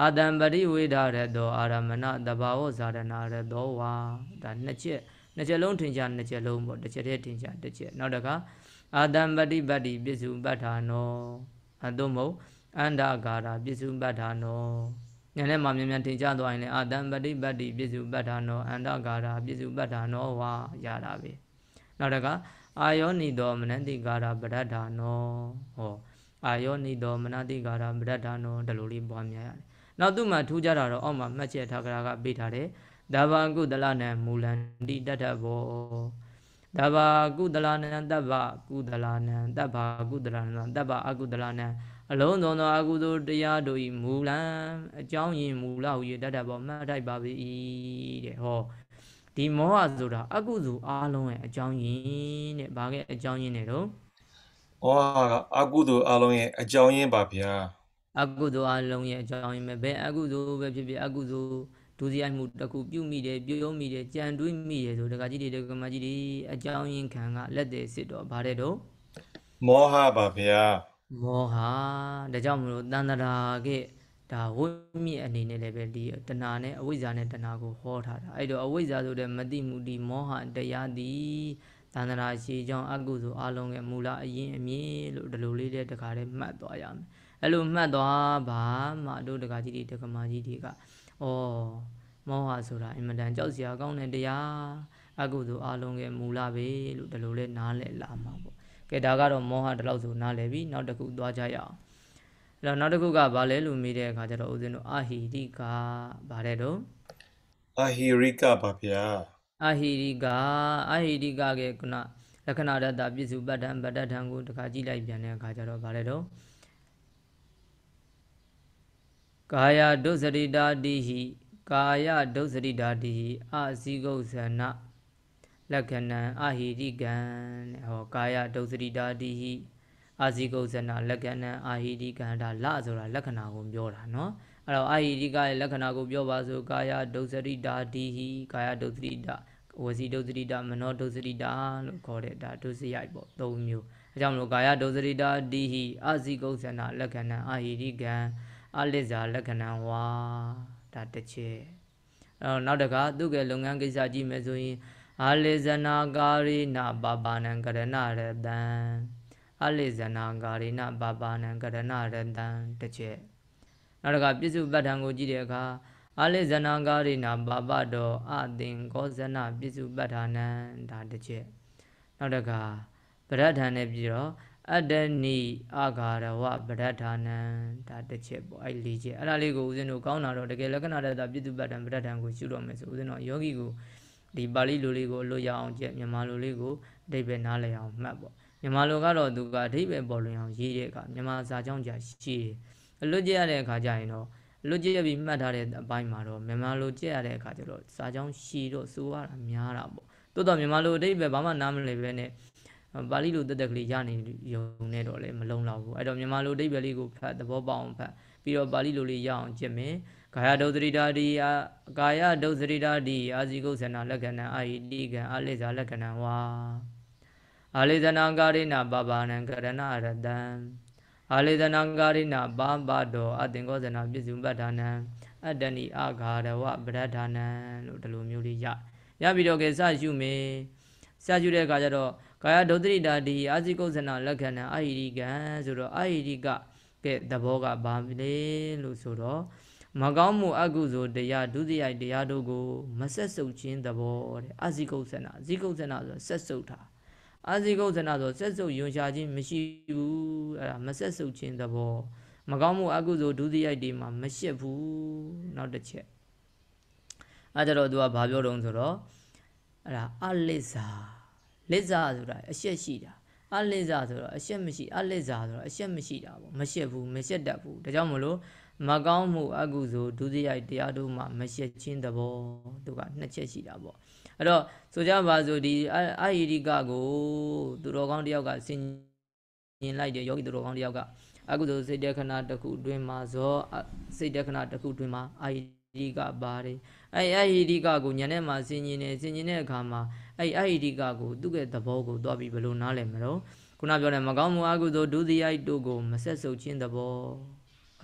Speaker 1: အာတံပရိဝေဒရတောအာရမဏတဘာဝဇာရဏရတောဝါဒါနှစ်ချက်နှစ်ချက်လုံးထင်ရှားနှစ်ချက်လုံးပေါ့တစ်ချက်တည်းထင်ရှားတစ်ချက်နောက်တကအာတံပတိပတ္တိပစ္စုပ္ပထာနောအတုမုတ်အန္တကာရာပစ္စုပ္ပထာနောညနေမှာမြန်မြန်တင်ကြသွားရင်လည်းအာတံပတိပတ္တိပစ္စုပ္ပထာနောအန္တကာရာပစ္စုပ္ပထာနောဝါရတာပဲနောက်တကအာယောနိတော်မနတိကာရာပရဒ္ဌာနောဟောအာယောနိတော်မနတိကာရာပရဒ္ဌာနောဒီလိုလေးပွားများရတယ်နောက်သူ့မှာထူးခြားတာတော့အောက်မှာမှတ်ချက်ထားကြတာကပေးထားတယ်ဒါဘာကုသလနံမူလန္တိတတ္ထဘောတဗ္ဗကုသလနံတဗ္ဗကုသလနံတဗ္ဗကုသလနံတဗ္ဗအကုသလနံအလုံးစုံသောအကုသိုလ်တရားတို့၏မူလံအကြောင်းရင်းမူလဟုရတတ်တတ်ပေါ်မှတ်တိုက်ပါပြီတဲ့ဟောဒီမောဟဆိုတာအကုသိုလ်အလုံးရဲ့အကြောင်းရင်းတဲ့ဘာကအကြောင်းရင်းတဲ့တော့ဩဟာ
Speaker 2: ကအကုသိုလ်အလုံးရဲ့အကြောင်းရင်းပါဗျာ
Speaker 1: အကုသိုလ်အလုံးရဲ့အကြောင်းရင်းပဲဘယ်အကုသိုလ်ပဲဖြစ်ဖြစ်အကုသိုလ်ဒုစရိုက်မှုတစ်ခုပြုမိတယ်ပြုံးမိတယ်ကြံတွေးမိတယ်ဆိုဒကာကြီးတွေဒကာမကြီးတွေအကြောင်းရင်းခံကလက်တယ်စစ်တော့ဗါတဲ့တော့
Speaker 2: မောဟပါဗျာ
Speaker 1: မောဟဒါကြောင့်မလို့တန်တရာကဒါဝိမြင့်အနေနဲ့လည်းပဲဒီတဏှာနဲ့အဝိဇ္ဇာနဲ့တဏှာကိုဟောထားတာအဲ့တော့အဝိဇ္ဇာဆိုတဲ့မတိမှုဒီမောဟတရားဒီတန်တရာရှိကြောင်းအကုသိုလ်အလုံးရဲ့မူလအရင်းအမြစ်လို့ဒီလိုလေးတဲ့တခါလေးမှတ်သွားရမယ်အဲ့လိုမှတ်သွားပါမှတို့တခါကြီးတွေတခါမကြီးတွေကဩမောဟဆိုတာအင်မတန်ကြောက်စရာကောင်းတဲ့တရားအကုသို့အလုံးရဲ့မူလပဲလို့ဒီလိုလဲနားလည်လာမှာပေါ့ကဲဒါကတော့မောဟဒီလောက်ဆိုနားလည်ပြီနောက်တစ်ခုသွားကြရအောင်အဲ့တော့နောက်တစ်ခုကဘာလဲလို့မိတဲ့အခါကျတော့ဦးဇင်းတို့အဟိရိကဘာလဲတော့
Speaker 2: အဟိရိကပါဗျာ
Speaker 1: အဟိရိကအဟိရိကကဲခုနလက္ခဏာတ္တပစ္စုပ္ပတ္တံပတ္တံကိုတခါကြည့်လိုက်ပြန်တဲ့အခါကျတော့ဘာလဲတော့ကာယဒုစရိတာတိဟိကာယဒုစရိတာတိဟိအာဇိကုဇဏလက္ခဏံအာဟိတိကံတဲ့ဟောကာယဒုစရိတာတိဟိအာဇိကုဇဏလက္ခဏံအာဟိတိကံဒါလဆိုတာလက္ခဏာကိုပြောတာเนาะအဲ့တော့အာဟိတိကရဲ့လက္ခဏာကိုပြောပါဆိုကာယဒုစရိတာတိဟိကာယဒုစရိတာဝစီဒုစရိတာမနောဒုစရိတာလို့ခေါ်တဲ့ဒါဒုစရိုက်ပေါ့၃မျိုးအကြောင်းမလို့ကာယဒုစရိတာတိဟိအာဇိကုဇဏလက္ခဏံအာဟိတိကံအလစ္စာလက္ခဏာဝါဒါတစ်ချက်အဲနောက်တခါသူ့ကလုပ်ငန်းကိစ္စကြည့်မယ်ဆိုရင်အလစ္စနာကာရိနာပါပါဏံကရဏရတံအလစ္စနာကာရိနာပါပါဏံကရဏရတံတစ်ချက်နောက်တခါပြစ္စုပ္ပတ္ထံကို ကြည့်တဲ့အခါအလစ္စနာကာရိနာပါပတောအသင်္ကောဇနပြစ္စုပ္ပတ္ထာနံဒါတစ်ချက်နောက်တခါပရဒ္ဒံနဲ့ပြီးတော့အတ္တနိအာဃာရဝပရဌာနံဒါတစ်ချက်ပေါ့အဲ့လေးချက်အဲ့ဒါလေးကိုဦးဇင်းတို့ကောင်းတာတော့တကယ်လက္ခဏာတတပြည့်စုံပတ္တံပရဌာန်ကိုရှုတော့မယ်ဆိုဦးဇင်းတို့ယောဂီကိုဒီပါဠိလိုလေးကိုအလို့ရအောင်ကြက်မြန်မာလိုလေးကိုအဓိပ္ပာယ်နားလည်အောင်မှတ်ပေါ့မြန်မာလိုကတော့သူကအဓိပ္ပာယ်ပေါ်လွင်အောင်ရေးတဲ့အခါမြန်မာစာကြောင်းကြာရှိတယ်အလွတ်ကြက်ရတဲ့အခါကျရင်တော့အလွတ်ကြက်ပြီးမှတ်ထားတဲ့အပိုင်းမှာတော့မြန်မာလိုကြက်ရတဲ့အခါကျတော့စာကြောင်းရှိတော့စိုးရတာများတာပေါ့တိုးတော့မြန်မာလိုအဓိပ္ပာယ်ဘာမှနားမလည်ပဲနဲ့ပါဠိလိုတက်တက်ကလေးရနေယုံနေတော့လည်းမလုံလောက်ဘူးအဲ့တော့မြန်မာလိုအဓိပ္ပာယ်လေးကိုဖတ်သဘောပေါအောင်ဖတ်ပြီးတော့ပါဠိလိုလေးရအောင်ကြည့်မယ်ကာယဒုသရိတာတိအာကာယဒုသရိတာတိအာဇီကုသနာလက္ခဏာအာဟိတိကံအလိဇာလက္ခဏာဝါအာလိသနာကာရိနာပပါဏံကရဏရတံအာလိသနာကာရိနာပါပတောအသင်္ကောဇနာပြစ္စုပ္ပဒါနံအတ္တနိအာဃာရဝပရဒါနံလို့ဒီလိုမျိုးလေးရရပြီးတော့ကေစရှုမေစရှုတဲ့အခါကျတော့ကာယဒုတိတာဒီအာဇိကုဇဏလက္ခဏာအာဟိရိကံဆိုတော့အာဟိရိကကဲသဘောကဘာလဲလို့ဆိုတော့မကောင်းမှုအကုသိုလ်တရားဒုတိယတရားတို့ကိုမဆက်စုပ်ခြင်းသဘောတဲ့အဇိကုဇဏဇိကုဇဏဆိုဆက်စုပ်တာအာဇိကုဇဏဆိုဆက်စုပ်ယွန်ရှာခြင်းမရှိဘူးအဲ့ဒါမဆက်စုပ်ခြင်းသဘောမကောင်းမှုအကုသိုလ်ဒုတိယတွေမှာမရှက်ဘူးနောက်တစ်ချက်အဲ့ကြတော့သူကဘာပြောတုံးဆိုတော့အဲ့ဒါအလစ္စာလစ္စာဆိုတာအရှက်ရှိတာအလစ္စာဆိုတာအရှက်မရှိအလစ္စာဆိုတာအရှက်မရှိတာပေါ့မရှက်ဘူးမရှက်တတ်ဘူးဒါကြောင့်မလို့မကောင်းမှု အကုသိုလ်ဒုစရိုက်တရားတို့မှာမရှက်ခြင်းသဘောသူကနှစ်ချက်ရှိတာပေါ့အဲ့တော့ဆိုကြပါစို့ဒီအာဟိရိကကိုသူတော်ကောင်းတယောက်ကဆင်ញင်လိုက်တယ်ယောဂီသူတော်ကောင်းတယောက်ကအကုသိုလ်စိတ်တက္ခဏတစ်ခုတွင်မှာဇောစိတ်တက္ခဏတစ်ခုတွင်မှာအာဟိရိကပါတယ်အဲအာဟိရိကကိုညနေမှာဆင်ញင်နေဆင်ញင်တဲ့အခါမှာအဲ့ IED ကကိုသူ့ရဲ့သဘောကိုသွားပြီးဘယ်လိုနားလည်မလို့ခုနပြောတဲ့မကောင်းမှုအကုသိုလ်ဒုတိယတို့ကိုမဆက်ဆုပ်ခြင်းသဘော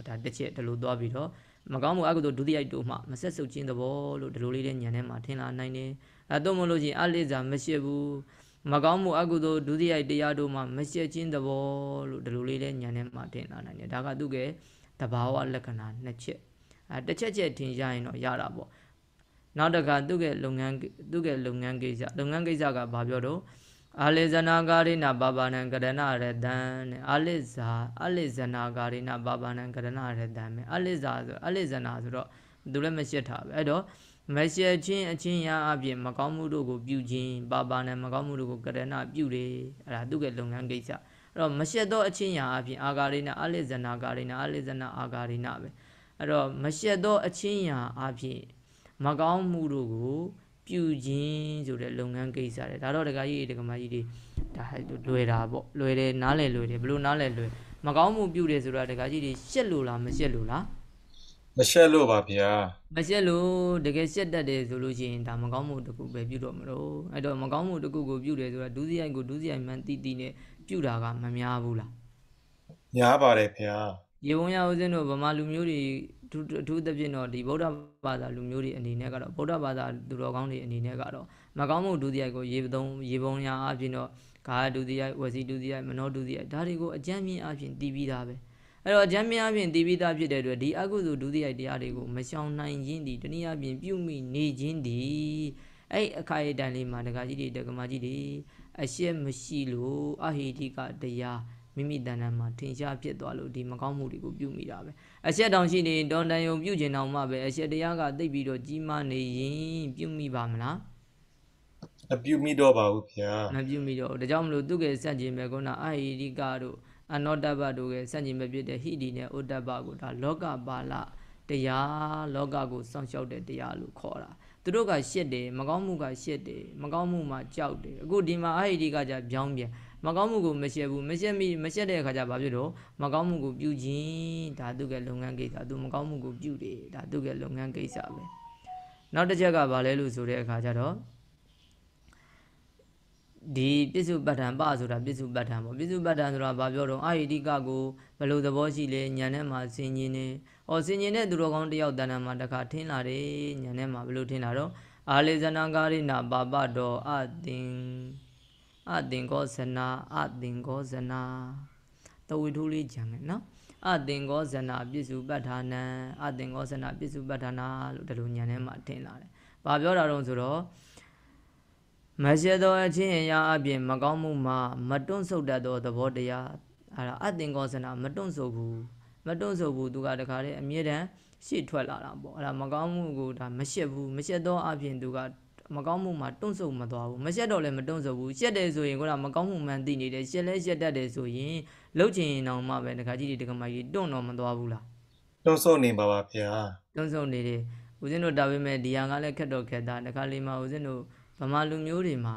Speaker 1: ဒါတစ်ချက်ဒီလိုသွားပြီးတော့မကောင်းမှုအကုသိုလ်ဒုတိယတို့မှမဆက်ဆုပ်ခြင်းသဘောလို့ဒီလိုလေးတဲ့ညံထဲမှာထင်လာနိုင်တယ်အဲတော့မလို့ချင်းအလိဇာမရှိဘူးမကောင်းမှုအကုသိုလ်ဒုတိယတရားတို့မှမရှက်ခြင်းသဘောလို့ဒီလိုလေးတဲ့ညံထဲမှာထင်လာနိုင်တယ်ဒါကသူ့ရဲ့တဘာဝလက္ခဏာနှစ်ချက်အဲတစ်ချက်ချက်ထင်ရရင်တော့ရတာပေါ့နောက်တခါသူ့ရဲ့လုပ်ငန်းသူ့ရဲ့လုပ်ငန်းကိစ္စလုပ်ငန်းကိစ္စကဘာပြောတော့အာလိဇနာကာရိနာဘာဘာနံကရဏရတံနဲ့အာလိဇာအာလိဇနာကာရိနာဘာဘာနံကရဏရတံပဲအာလိဇာဆိုအာလိဇနာဆိုတော့သူလည်းမရှင်းထားပဲအဲ့တော့မရှက်ချင်းအချင်းရာအပြင်မကောင်းမှုတို့ကိုပြုခြင်းပါပါနဲ့မကောင်းမှုတို့ကိုကရဏပြုတယ်အဲ့ဒါသူ့ရဲ့လုပ်ငန်းကိစ္စအဲ့တော့မရှက်သော အချင်းရာအပြင်အာဂါရိနာအာလိဇနာကာရိနာအာလိဇနာအာဂါရိနာပဲအဲ့တော့မရှက်သောအချင်းရာအပြင်မကောင်းမှုတို့ကိုပြုခြင်းဆိုတဲ့လုပ်ငန်းကိစ္စတွေဒါတော့ဒကာကြီးဒကာမကြီးတွေဒါလွယ်တာပေါ့လွယ်တယ်နားလည်လွယ်တယ်ဘလို့နားလည်လွယ်မကောင်းမှုပြုတယ်ဆိုတာဒကာကြီးတွေရှက်လို့လားမရှက်လို့လားမရှက်လို့ပါဗျာမရှက်လို့တကယ်ရှက်တတ်တယ်ဆိုလို့ရှိရင်ဒါမကောင်းမှုတစ်ခုပဲပြုတော့မလို့အဲ့တော့မကောင်းမှုတစ်ခုကိုပြုတယ်ဆိုတာဒုစရိုက်ကိုဒုစရိုက်မှန်တီးတီးနဲ့ပြုတာကမများဘူးလား
Speaker 2: များပါတယ်ဗျာ
Speaker 1: ရေဝုံရဦးစင်းတို့ဗမာလူမျိုးတွေအထူးသဖြင့်တော့ဒီဗုဒ္ဓဘာသာလူမျိုးတွေအနေနဲ့ကတော့ဗုဒ္ဓဘာသာသူတော်ကောင်းတွေအနေနဲ့ကတော့မကောင်းမှုဒုတိယကိုရေပုံရေပုံညာအပြင်တော့ဂါဒုတိယဝစီဒုတိယမနောဒုတိယဒါတွေကိုအကြမ်းမြင်အပြင်တည်ပြီးသားပဲအဲ့တော့အကြမ်းမြင်အပြင်တည်ပြီးသားဖြစ်တဲ့အတွက်ဒီအကုသိုလ်ဒုတိယတရားတွေကိုမရှောင်နိုင်ခြင်းဒီတနည်းအားဖြင့်ပြုမိနေခြင်းဒီအဲ့အခါရတန်လေးမှာဒကာကြီးတွေဒကမကြီးတွေအရှက်မရှိလို့အဟိတိကတရားမိမိတဏ္ဍာမှာထင်ရှားဖြစ်သွားလို့ဒီမကောင်းမှုတွေကိုပြုမိတာပဲအဆက်တောင်ရှိနေတော်တန်ယုံပြုတ်ကျင်တော်မှပဲအဆက်တရားကသိပ်ပြီးတော့ကြီးမားနေရင်ပြုတ်မိပါမလားမ
Speaker 2: ပြုတ်မိတော့ပါဘူးခင်
Speaker 1: ဗျာမပြုတ်မိတော့ဒါကြောင့်မလို့သူကဆန့်ကျင်မဲ့ကုနာအာဟိရိကတို့အနောတ္တပတို့ကဆန့်ကျင်မဲ့ဖြစ်တဲ့ဟိဒီနဲ့ဩတ္တပကိုဒါလောကပါလတရားလောကကိုစောင့်ရှောက်တဲ့တရားလို့ခေါ်တာသူတို့ကရှစ်တယ်မကောင်းမှုကရှစ်တယ်မကောင်းမှုမှာကြောက်တယ်အခုဒီမှာအာဟိရိကကြပြောင်းပြန်မကောင်းမှုကိုမရှက်ဘူးမရှက်မိမရှက်တဲ့အခါကျဘာဖြစ်တော့မကောင်းမှုကိုပြုခြင်းဒါသူ့ရဲ့လုပ်ငန်းကိစ္စသူမကောင်းမှုကိုပြုတယ်ဒါသူ့ရဲ့လုပ်ငန်းကိစ္စပဲနောက်တစ်ချက်ကဘာလဲလို့ဆိုတဲ့အခါကျတော့ဒီပြစ္စုပတ္ထံပဆိုတာပြစ္စုပတ္ထံပေါ့ပြစ္စုပတ္ထံဆိုတာဘာပြောတော့အာယိတိကကိုဘယ်လိုသဘောရှိလဲညာနဲ့မှာဆင်ញင်နေ။အော်ဆင်ញင်တဲ့သူတော်ကောင်းတယောက်တဏ္ဍာမှာတခါထင်းလာတယ်ညာနဲ့မှာဘယ်လိုထင်းလာတော့အာလေဇနာကာရိနာပါပတော်အသင်အသင်္ကောဇနာအသင်္ကောဇနာတဝိထုလေးကြံမယ်နော်အသင်္ကောဇနာပြစ္စုပ္ပထာနံအသင်္ကောဇနာပြစ္စုပ္ပထာနာလို့ဒီလိုညံထဲမှာထင်လာတယ်။ဘာပြောတာတုံးဆိုတော့မရှိသောအချင်းအရာအပြင်မကောင်းမှုမှာမတွန့်ဆုတ်တတ်သောသဘောတရားအဲ့ဒါအသင်္ကောဇနာမတွန့်ဆုတ်ဘူးမတွန့်ဆုတ်ဘူးသူကတခါတည်းအမြဲတမ်းရှေ့ထွက်လာတာပေါ့အဲ့ဒါမကောင်းမှုကိုဒါမရှက်ဘူးမရှက်သောအပြင်သူကမကောင်းမှုမှာတွန့်ဆုတ်မသွားဘူးမရှက်တော့လည်းမတွန့်ဆုတ်ဘူးရှက်တယ်ဆိုရင်ကတော့မကောင်းမှုမှန်သိနေတယ်ရှက်လဲရှက်တတ်တယ်ဆိုရင်လှုပ်ချင်အောင်မှပဲတခါကြီးဒီတခါမကြီးတွန့်တော့မသွားဘူးလား
Speaker 2: တွန့်ဆုတ်နေပါပါဗျာ
Speaker 1: တွန့်ဆုတ်နေတယ်ဦးဇင်းတို့ဒါပေမဲ့ဒီဟာကလည်းခက်တော့ခက်တာတခါလေးမှဦးဇင်းတို့ဗမာလူမျိုးတွေမှာ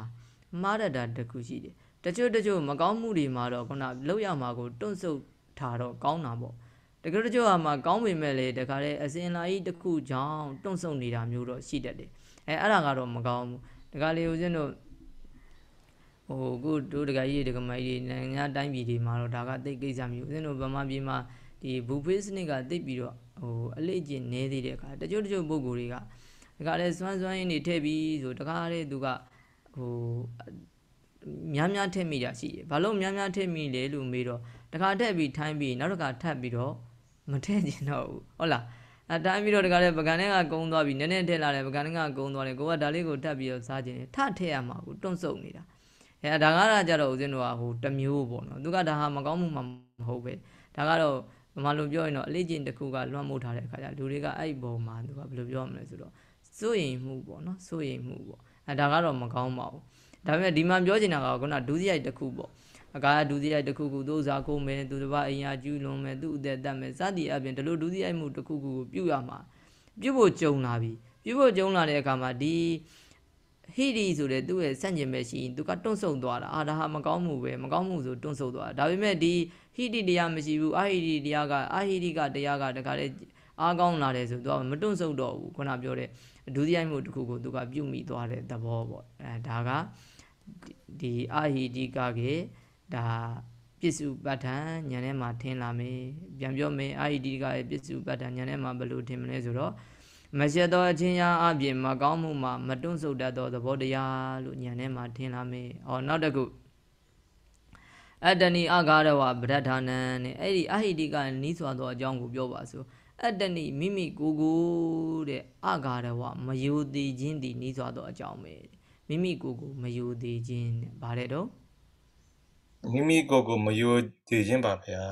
Speaker 1: မှားတတ်တာတစ်ခုရှိတယ်တချို့တချို့မကောင်းမှုတွေမှာတော့ခုနလှုပ်ရမှာကိုတွန့်ဆုတ်ထားတော့ကောင်းတာပေါ့တကယ်တချို့ဟာမှာကောင်းပေမဲ့လေတခါလေအစင်လာကြီးတစ်ခုကြောင့်တွန့်ဆုတ်နေတာမျိုးတော့ရှိတတ်တယ်အဲအဲ့ဒါကတော့မကောင်းဘူးဒကာလေးဦးစင်းတို့ဟိုခုတို့ဒကာကြီးဒကာမကြီးနိုင်ငံတိုင်းပြည်တွေမှာတော့ဒါကသိကိစ္စမျိုးဦးစင်းတို့ဗမာပြည်မှာဒီဘူဖေးစနစ်ကသိပြီးတော့ဟိုအလေ့ကျင့်နေသေးတဲ့အခါတချို့တချို့ပုံကိုယ်တွေကဒကာလေးစွမ်းစွမ်းရင်းတွေထည့်ပြီးဆိုဒကာလေးသူကဟိုများများထည့်မိတာရှိတယ်ဘာလို့များများထည့်မိလဲလို့မေးတော့တခါထည့်ပြီးထိုင်းပြီးနောက်တစ်ခါထပ်ပြီးတော့မထည့်ကျင်တော့ဘူးဟုတ်လားအဲတိုင်းပြီးတော့တကားလည်းပကံနဲ့ကကုန်းသွားပြီနည်းနည်းထည့်လာတယ်ပကံနဲ့ကကုန်းသွားတယ်ကိုကဒါလေးကိုထပ်ပြီးတော့စားခြင်းထထည့်ရမှာကိုတွန့်ဆုပ်နေတာအဲဒါကတော့ကြတော့ဦးဇင်းတို့ကဟိုတမျိုးပေါ့နော်သူကဒါဟာမကောင်းမှုမှမဟုတ်ပဲဒါကတော့မလိုပြောရင်တော့အလေးကျင့်တစ်ခုကလွှမ်းမိုးထားတဲ့အခါကျလူတွေကအဲ့ဘုံမှာသူကဘယ်လိုပြောမလဲဆိုတော့စိုးရိမ်မှုပေါ့နော်စိုးရိမ်မှုပေါ့အဲဒါကတော့မကောင်းပါဘူးဒါပေမဲ့ဒီမှာပြောချင်တာကခုနဒုစရိုက်တစ်ခုပေါ့အကာဒုတိယတစ်ခုခုသို့ဇာကုမယ်သူတစ်ပါးအိမ်ယာကျူးလွန်မယ်သူ့အသက်တတ်မယ်စသည်အပြင်ဒီလိုဒုတိယမှုတစ်ခုခုကိုပြုရမှာပြုဖို့ကြုံလာပြီပြုဖို့ကြုံလာတဲ့အခါမှာဒီဟိရီဆိုတဲ့သူ့ရဲ့ဆန့်ကျင်မဲ့ရှိရင်သူကတွန့်ဆုံသွားတာအာဒါဟာမကောင်းမှုပဲမကောင်းမှုဆိုတွန့်ဆုံသွားတာဒါပေမဲ့ဒီဟိရီတရားမရှိဘူးအာဟိရီတရားကအာဟိရီကတရားကတခါလေအားကောင်းလာတယ်ဆိုသူကမတွန့်ဆုံတော့ဘူးခုနပြောတဲ့ဒုတိယမှုတစ်ခုကိုသူကပြုမိသွားတဲ့သဘောပေါ့အဲဒါကဒီအာဟိရီကကဒါပစ္စုပ္ပတ္ထံဉာဏ်ထဲမှာထင်လာမယ်ပြန်ပြောမယ်အာယတိကရဲ့ပစ္စုပ္ပတ္ထံဉာဏ်ထဲမှာဘယ်လိုထင်မလဲဆိုတော့မရှက်သောအချင်းရာအပြင်မကောင်းမှုမှာမတွန့်ဆုတ်တတ်သောသဘောတရားလို့ဉာဏ်ထဲမှာထင်လာမယ်။အော်နောက်တစ်ခုအတ္တနိအဂါရဝပဋ္ဌာနံနဲ့အဲ့ဒီအာဟိတိကနီးစွာသောအကြောင်းကိုပြောပါဆိုအတ္တနိမိမိကိုယ်ကိုတဲ့အဂါရဝမယိုသေးခြင်းဒီနီးစွာသောအကြောင်းပဲမိမိကိုယ်ကိုမယိုသေးခြင်းတဲ့ဗါတဲ့တော့မိမိ
Speaker 2: ကိုယ်ကိုမယိုတည်ခြင်းပါ
Speaker 1: ဗျာ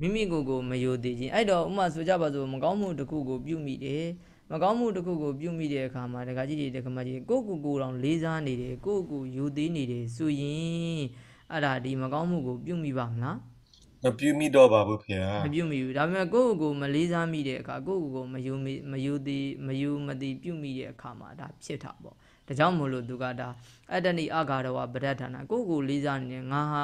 Speaker 1: မိမိကိုယ်ကိုမယိုတည်ခြင်းအဲ့တော့ဥမာဆိုကြပါစို့မကောင်းမှုတစ်ခုကိုပြုမိတယ်မကောင်းမှုတစ်ခုကိုပြုမိတဲ့အခါမှာဒကာကြီးတွေဒကာမကြီးကိုကိုကိုတောင်လေးစားနေတယ်ကိုကိုယိုသေးနေတယ်ဆိုရင်အဲ့ဒါဒီမကောင်းမှုကိုပြုမိပါမလားမ
Speaker 2: ပြုမိတော့ပါဘူးခင်ဗျာမပြ
Speaker 1: ုမိဘူးဒါပေမဲ့ကိုယ့်ကိုယ်ကိုမလေးစားမိတဲ့အခါကိုယ့်ကိုယ်ကိုမယိုမယိုသေးမယိုမသေးပြုမိတဲ့အခါမှာဒါဖြစ်တာပေါ့ဒါကြောင့်မို့လို့သူကဒါအတ္တနိအဂါရဝပဒဋ္ဌာနာကိုကိုလေးစားနေငါဟာ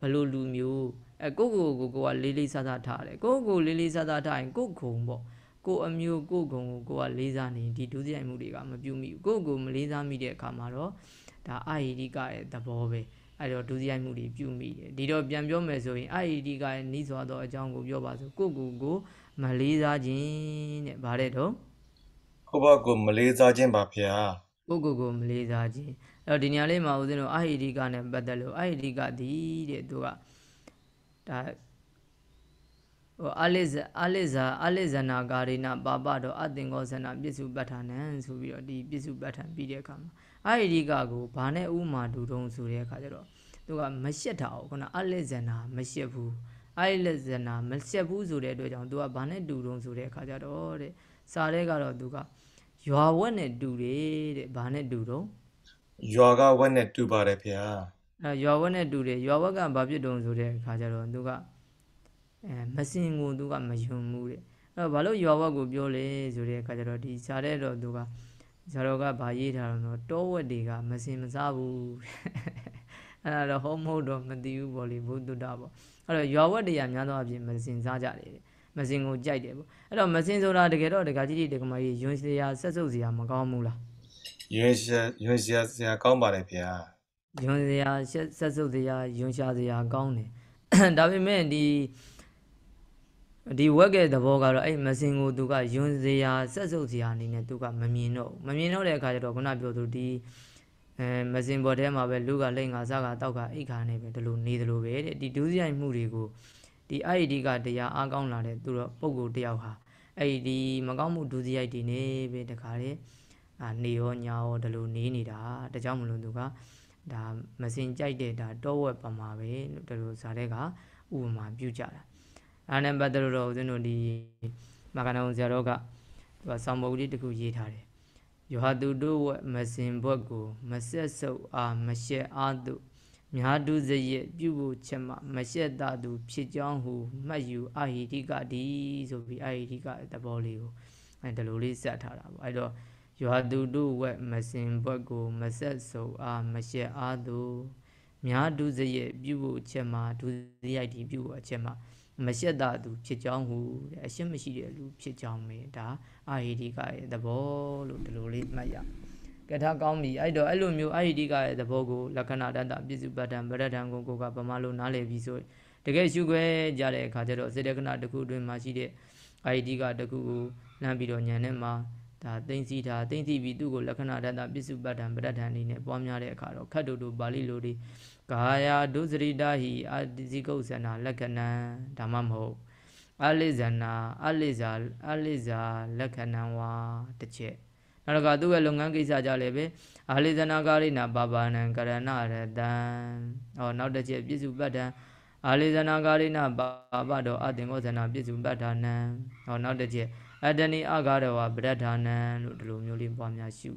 Speaker 1: ဘလို့လူမျိုးအဲကိုကိုကိုကိုကလေးလေးစားစားထားတယ်ကိုကိုလေးလေးစားစားထားရင်ကိုခုံပေါ့ကိုအမျိုးကိုကုံကိုကိုကလေးစားနေဒီဒုစရိုက်မှုတွေကမပြုမိဘူးကိုကိုမလေးစားမိတဲ့အခါမှာတော့ဒါအာဟိတိကရဲ့သဘောပဲအဲ့တော့ဒုစရိုက်မှုတွေပြုမိတယ်ဒီတော့ပြန်ပြောမယ်ဆိုရင်အာဟိတိကရဲ့နိစွာသောအကြောင်းကိုပြောပါစို့ကိုကိုကိုမလေးစားခြင်းတဲ့ဗါတဲ့တော့
Speaker 2: ဟုတ်ပါကိုမလေးစားခြင်းပါဗျာ
Speaker 1: ကိုကိုကိုမလေးစားခြင်းအဲ့တော့ဒီနေရာလေးမှာဦးဇင်းတို့အာဟိရိကနဲ့ပတ်သက်လို့အာဟိရိကသည်တဲ့သူကဒါဟိုအလိဇအလိဇအလိဇနာဂါရိနာပါပတော့အသင်္ကောဇနာပြစ္စုပဋ္ဌာနံဆိုပြီးတော့ဒီပြစ္စုပဋ္ဌာန်ပြီးတဲ့အခါမှာအာဟိရိကကိုဘာနဲ့ဥမာဒူတုံဆိုတဲ့အခါကျတော့သူကမရှက်တာဟုတ်ကောနော်အလိဇနာမရှက်ဘူးအာဟိလဇနာမရှက်ဘူးဆိုတဲ့အတွက်ကြောင့်သူကဘာနဲ့တူတုံဆိုတဲ့အခါကျတော့တဲ့စာတဲ့ကတော့သူကရွာဝက်နဲ့တူတယ်တဲ့ဘာနဲ့တူတော့
Speaker 2: ရွာကဝက်နဲ့တူပါတယ်ဗျာ
Speaker 1: အဲရွာဝက်နဲ့တူတယ်ရွာဝက်ကဘာဖြစ်တုံဆိုတဲ့အခါကျတော့သူကအဲမစင်ကိုသူကမယုံဘူးတဲ့အဲ့တော့ဘာလို့ရွာဝက်ကိုပြောလဲဆိုတဲ့အခါကျတော့ဒီဇာတဲ့တော့သူကဇာတော့ကဘာရေးထားတော့တောဝက်တွေကမစင်မစားဘူးအဲ့ဒါတော့ဟုတ်မဟုတ်တော့မသိဘူးပေါ့လေဘုဒ္ဓတာပေါ့အဲ့တော့ရွာဝက်တွေကများသောအားဖြင့်မစင်စားကြတယ်တဲ့မစင်ကိုကြိုက်တယ်ပေါ့အဲ့တော့မစင်ဆိုတာတကယ်တော့ဒကာကြီးတွေဒကာမကြီးယွန်စရာဆက်စုပ်စရာမကောင်းဘူးလား
Speaker 2: ယွန်စရာယွန်စရာစရာကောင်းပါတယ်ဗျ
Speaker 1: ာယွန်စရာဆက်စုပ်စရာယွန်ရှာစရာကောင်းတယ်ဒါပေမဲ့ဒီဒီဝက်ကသဘောကတော့အဲ့မစင်ကိုသူကယွန်စရာဆက်စုပ်စရာအနေနဲ့သူကမမြင်တော့မမြင်တော့တဲ့အခါကျတော့ခုနပြောသူဒီအဲမစင်ပေါ်ထဲမှာပဲလူကလိမ့်ငါစားကတောက်ကအိတ်ခါနေပဲဒီလိုနေတယ်လို့ပဲတဲ့ဒီဒုစရိုက်မှုတွေကိုဒီအဲ့ဒီကတရားအားကောင်းလာတဲ့သူတော့ပုံကိုတယောက်ဟာအဲ့ဒီမကောင်းမှုဒုစရိုက်တွေနေပဲတခါလေအာနေရောညာရောဒီလိုနေနေတာဒါကြောင့်မလို့သူကဒါမစင်ကြိုက်တဲ့ဒါတော့ဝက်ပမာပဲဒီလိုဇာတဲ့ကဥပမာပြုကြတာအာနံပတ်တို့တော့ဦးဇင်းတို့ဒီမကနောင်ဇာတော့ကသူကဆောင်းပုဒ်လေးတစ်ခုရေးထားတယ်ယောဟသူတို့ဝက်မစင်ဘွက်ကိုမဆက်ဆုပ်အားမရှက်အားတို့မြာဒုစရစ်ပြုဖို့ချက်မှမရှက်တာသူ ဖြစ်ကြောင်းဟုမှတ်ယူအာဟိတိကဒီဆိုပြီးအာဟိတိကသဘောလေးကိုအဲဒါလိုလေးဆက်ထားတာပေါ့အဲတော့ရွာသူတို့ဝက်မစင်ဘွက်ကိုမဆက်ဆုံအားမရှက်အားသူမြာဒုစရစ်ပြုဖို့ချက်မှဒုစရိုက်ဒီပြုဖို့အချက်မှမရှက်တာသူ ဖြစ်ကြောင်းဟုတဲ့အရှက်မရှိတဲ့လူဖြစ်ကြောင်းပဲဒါအာဟိတိကရဲ့သဘောလို့ဒီလိုလေးမှတ်ရအောင်ကထာကောင်းပြီအဲ့တော့အဲ့လိုမျိုးအဲ့ဒီတိကရဲ့သဘောကိုလက္ခဏာတတပြစ္စုပတ္တံဗရဒံကိုကိုကဗမာလိုနားလည်ပြီးဆိုတကယ်ရှုခွဲကြတဲ့အခါကျတော့စေတကနာတစ်ခုအတွင်းမှာရှိတဲ့အဲ့ဒီတိကတစ်ခုကိုလမ်းပြီးတော့ညံနဲ့မှာဒါသိမ့်စီတာသိမ့်စီပြီးသူ့ကိုလက္ခဏာတတပြစ္စုပတ္တံဗရဒံအနေနဲ့ပွားများတဲ့အခါတော့ခတ်တူတူပါဠိလိုတွေကာယဒုစရိတာဟိအာတိဇိကုဇဏလက္ခဏံဒါမှမဟုတ်အလိဇဏအလိဇာအလိဇာလက္ခဏံဝါတစ်ချက်နောက်တစ်ခါသူ့ရဲ့လုပ်ငန်းကိစ္စကြလည်းပဲအာလိသနာကာရိနာဘာဘာနံကရဏရတံဟောနောက်တစ်ချက်ပြစ္စုပ္ပတ္တံအာလိသနာကာရိနာဘာဘတော်အသင်္ကောဇနာပြစ္စုပ္ပတ္ဌာနံဟောနောက်တစ်ချက်အတ္တနိအဂါရဝပရဒ္ဌာနံလို့ဒီလိုမျိုးလေးပွားများရှု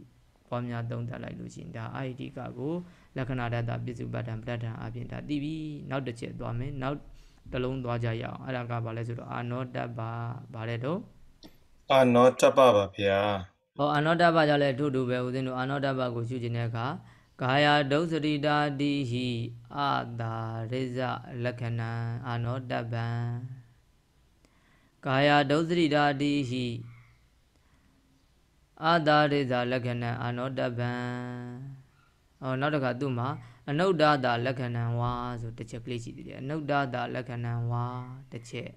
Speaker 1: ပွားများသုံးသပ်လိုက်လို့ရှိရင်ဒါအာယတိကကိုလက္ခဏာတတပြစ္စုပ္ပတ္တံပရဒ္ဌာအပြင်ဒါသိပြီနောက်တစ်ချက်သွားမယ်နောက်တလုံးသွားကြရအောင်အဲ့ဒါကဘာလဲဆိုတော့အာနောတ္တပဘာလဲတော့
Speaker 2: အာနောတ္တပပါဗျာ
Speaker 1: ဟောအနောတပကြောင့်လည်းထို့တူပဲဦးဇင်းတို့အနောတပကိုရှုခြင်းတဲ့အခါကာယဒုစရိတာတိဟိအတာရိဇလက္ခဏံအနောတပံကာယဒုစရိတာတိဟိအတာရိဇလက္ခဏံအနောတပံဟောနောက်တစ်ခါသူ့မှာအနုဒ္ဒတာလက္ခဏံဝါဆိုတစ်ချက်ကလေးရှိသေးတယ်အနုဒ္ဒတာလက္ခဏံဝါတစ်ချက်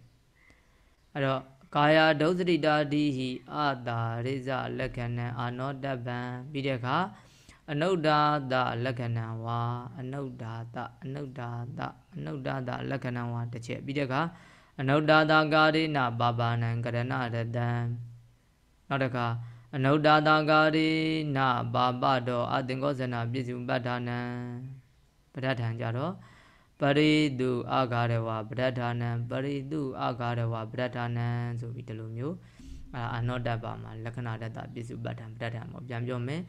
Speaker 1: အဲ့တော့ကာယဒုစရိတာတိဟိအတာရိဇလက္ခဏံအာနောတပံပြီးတဲ့အခါအနုဒာတလက္ခဏံဝါအနုဒာတအနုဒာတအနုဒာတလက္ခဏံဝါတစ်ချက်ပြီးတဲ့အခါအနုဒာတကာရိနာပါပါဏံကရဏရတံနောက်တစ်ခါအနုဒာတကာရိနာပါပတော်အသင်္ကောဇနာပြည့်စုံပဋ္ဌာနံပဋ္ဌာန်ကြတော့ပရိတုအာဂါရဝပရဒ္ဌာနံပရိတုအာဂါရဝပရဒ္ဌာနံဆိုပြီးဒီလိုမျိုးအာအနောတ္တပါမှာလက္ခဏာတ္တပိစုပဋ္ဌံပဋ္ဌံပေါ့ပြန်ပြောမယ်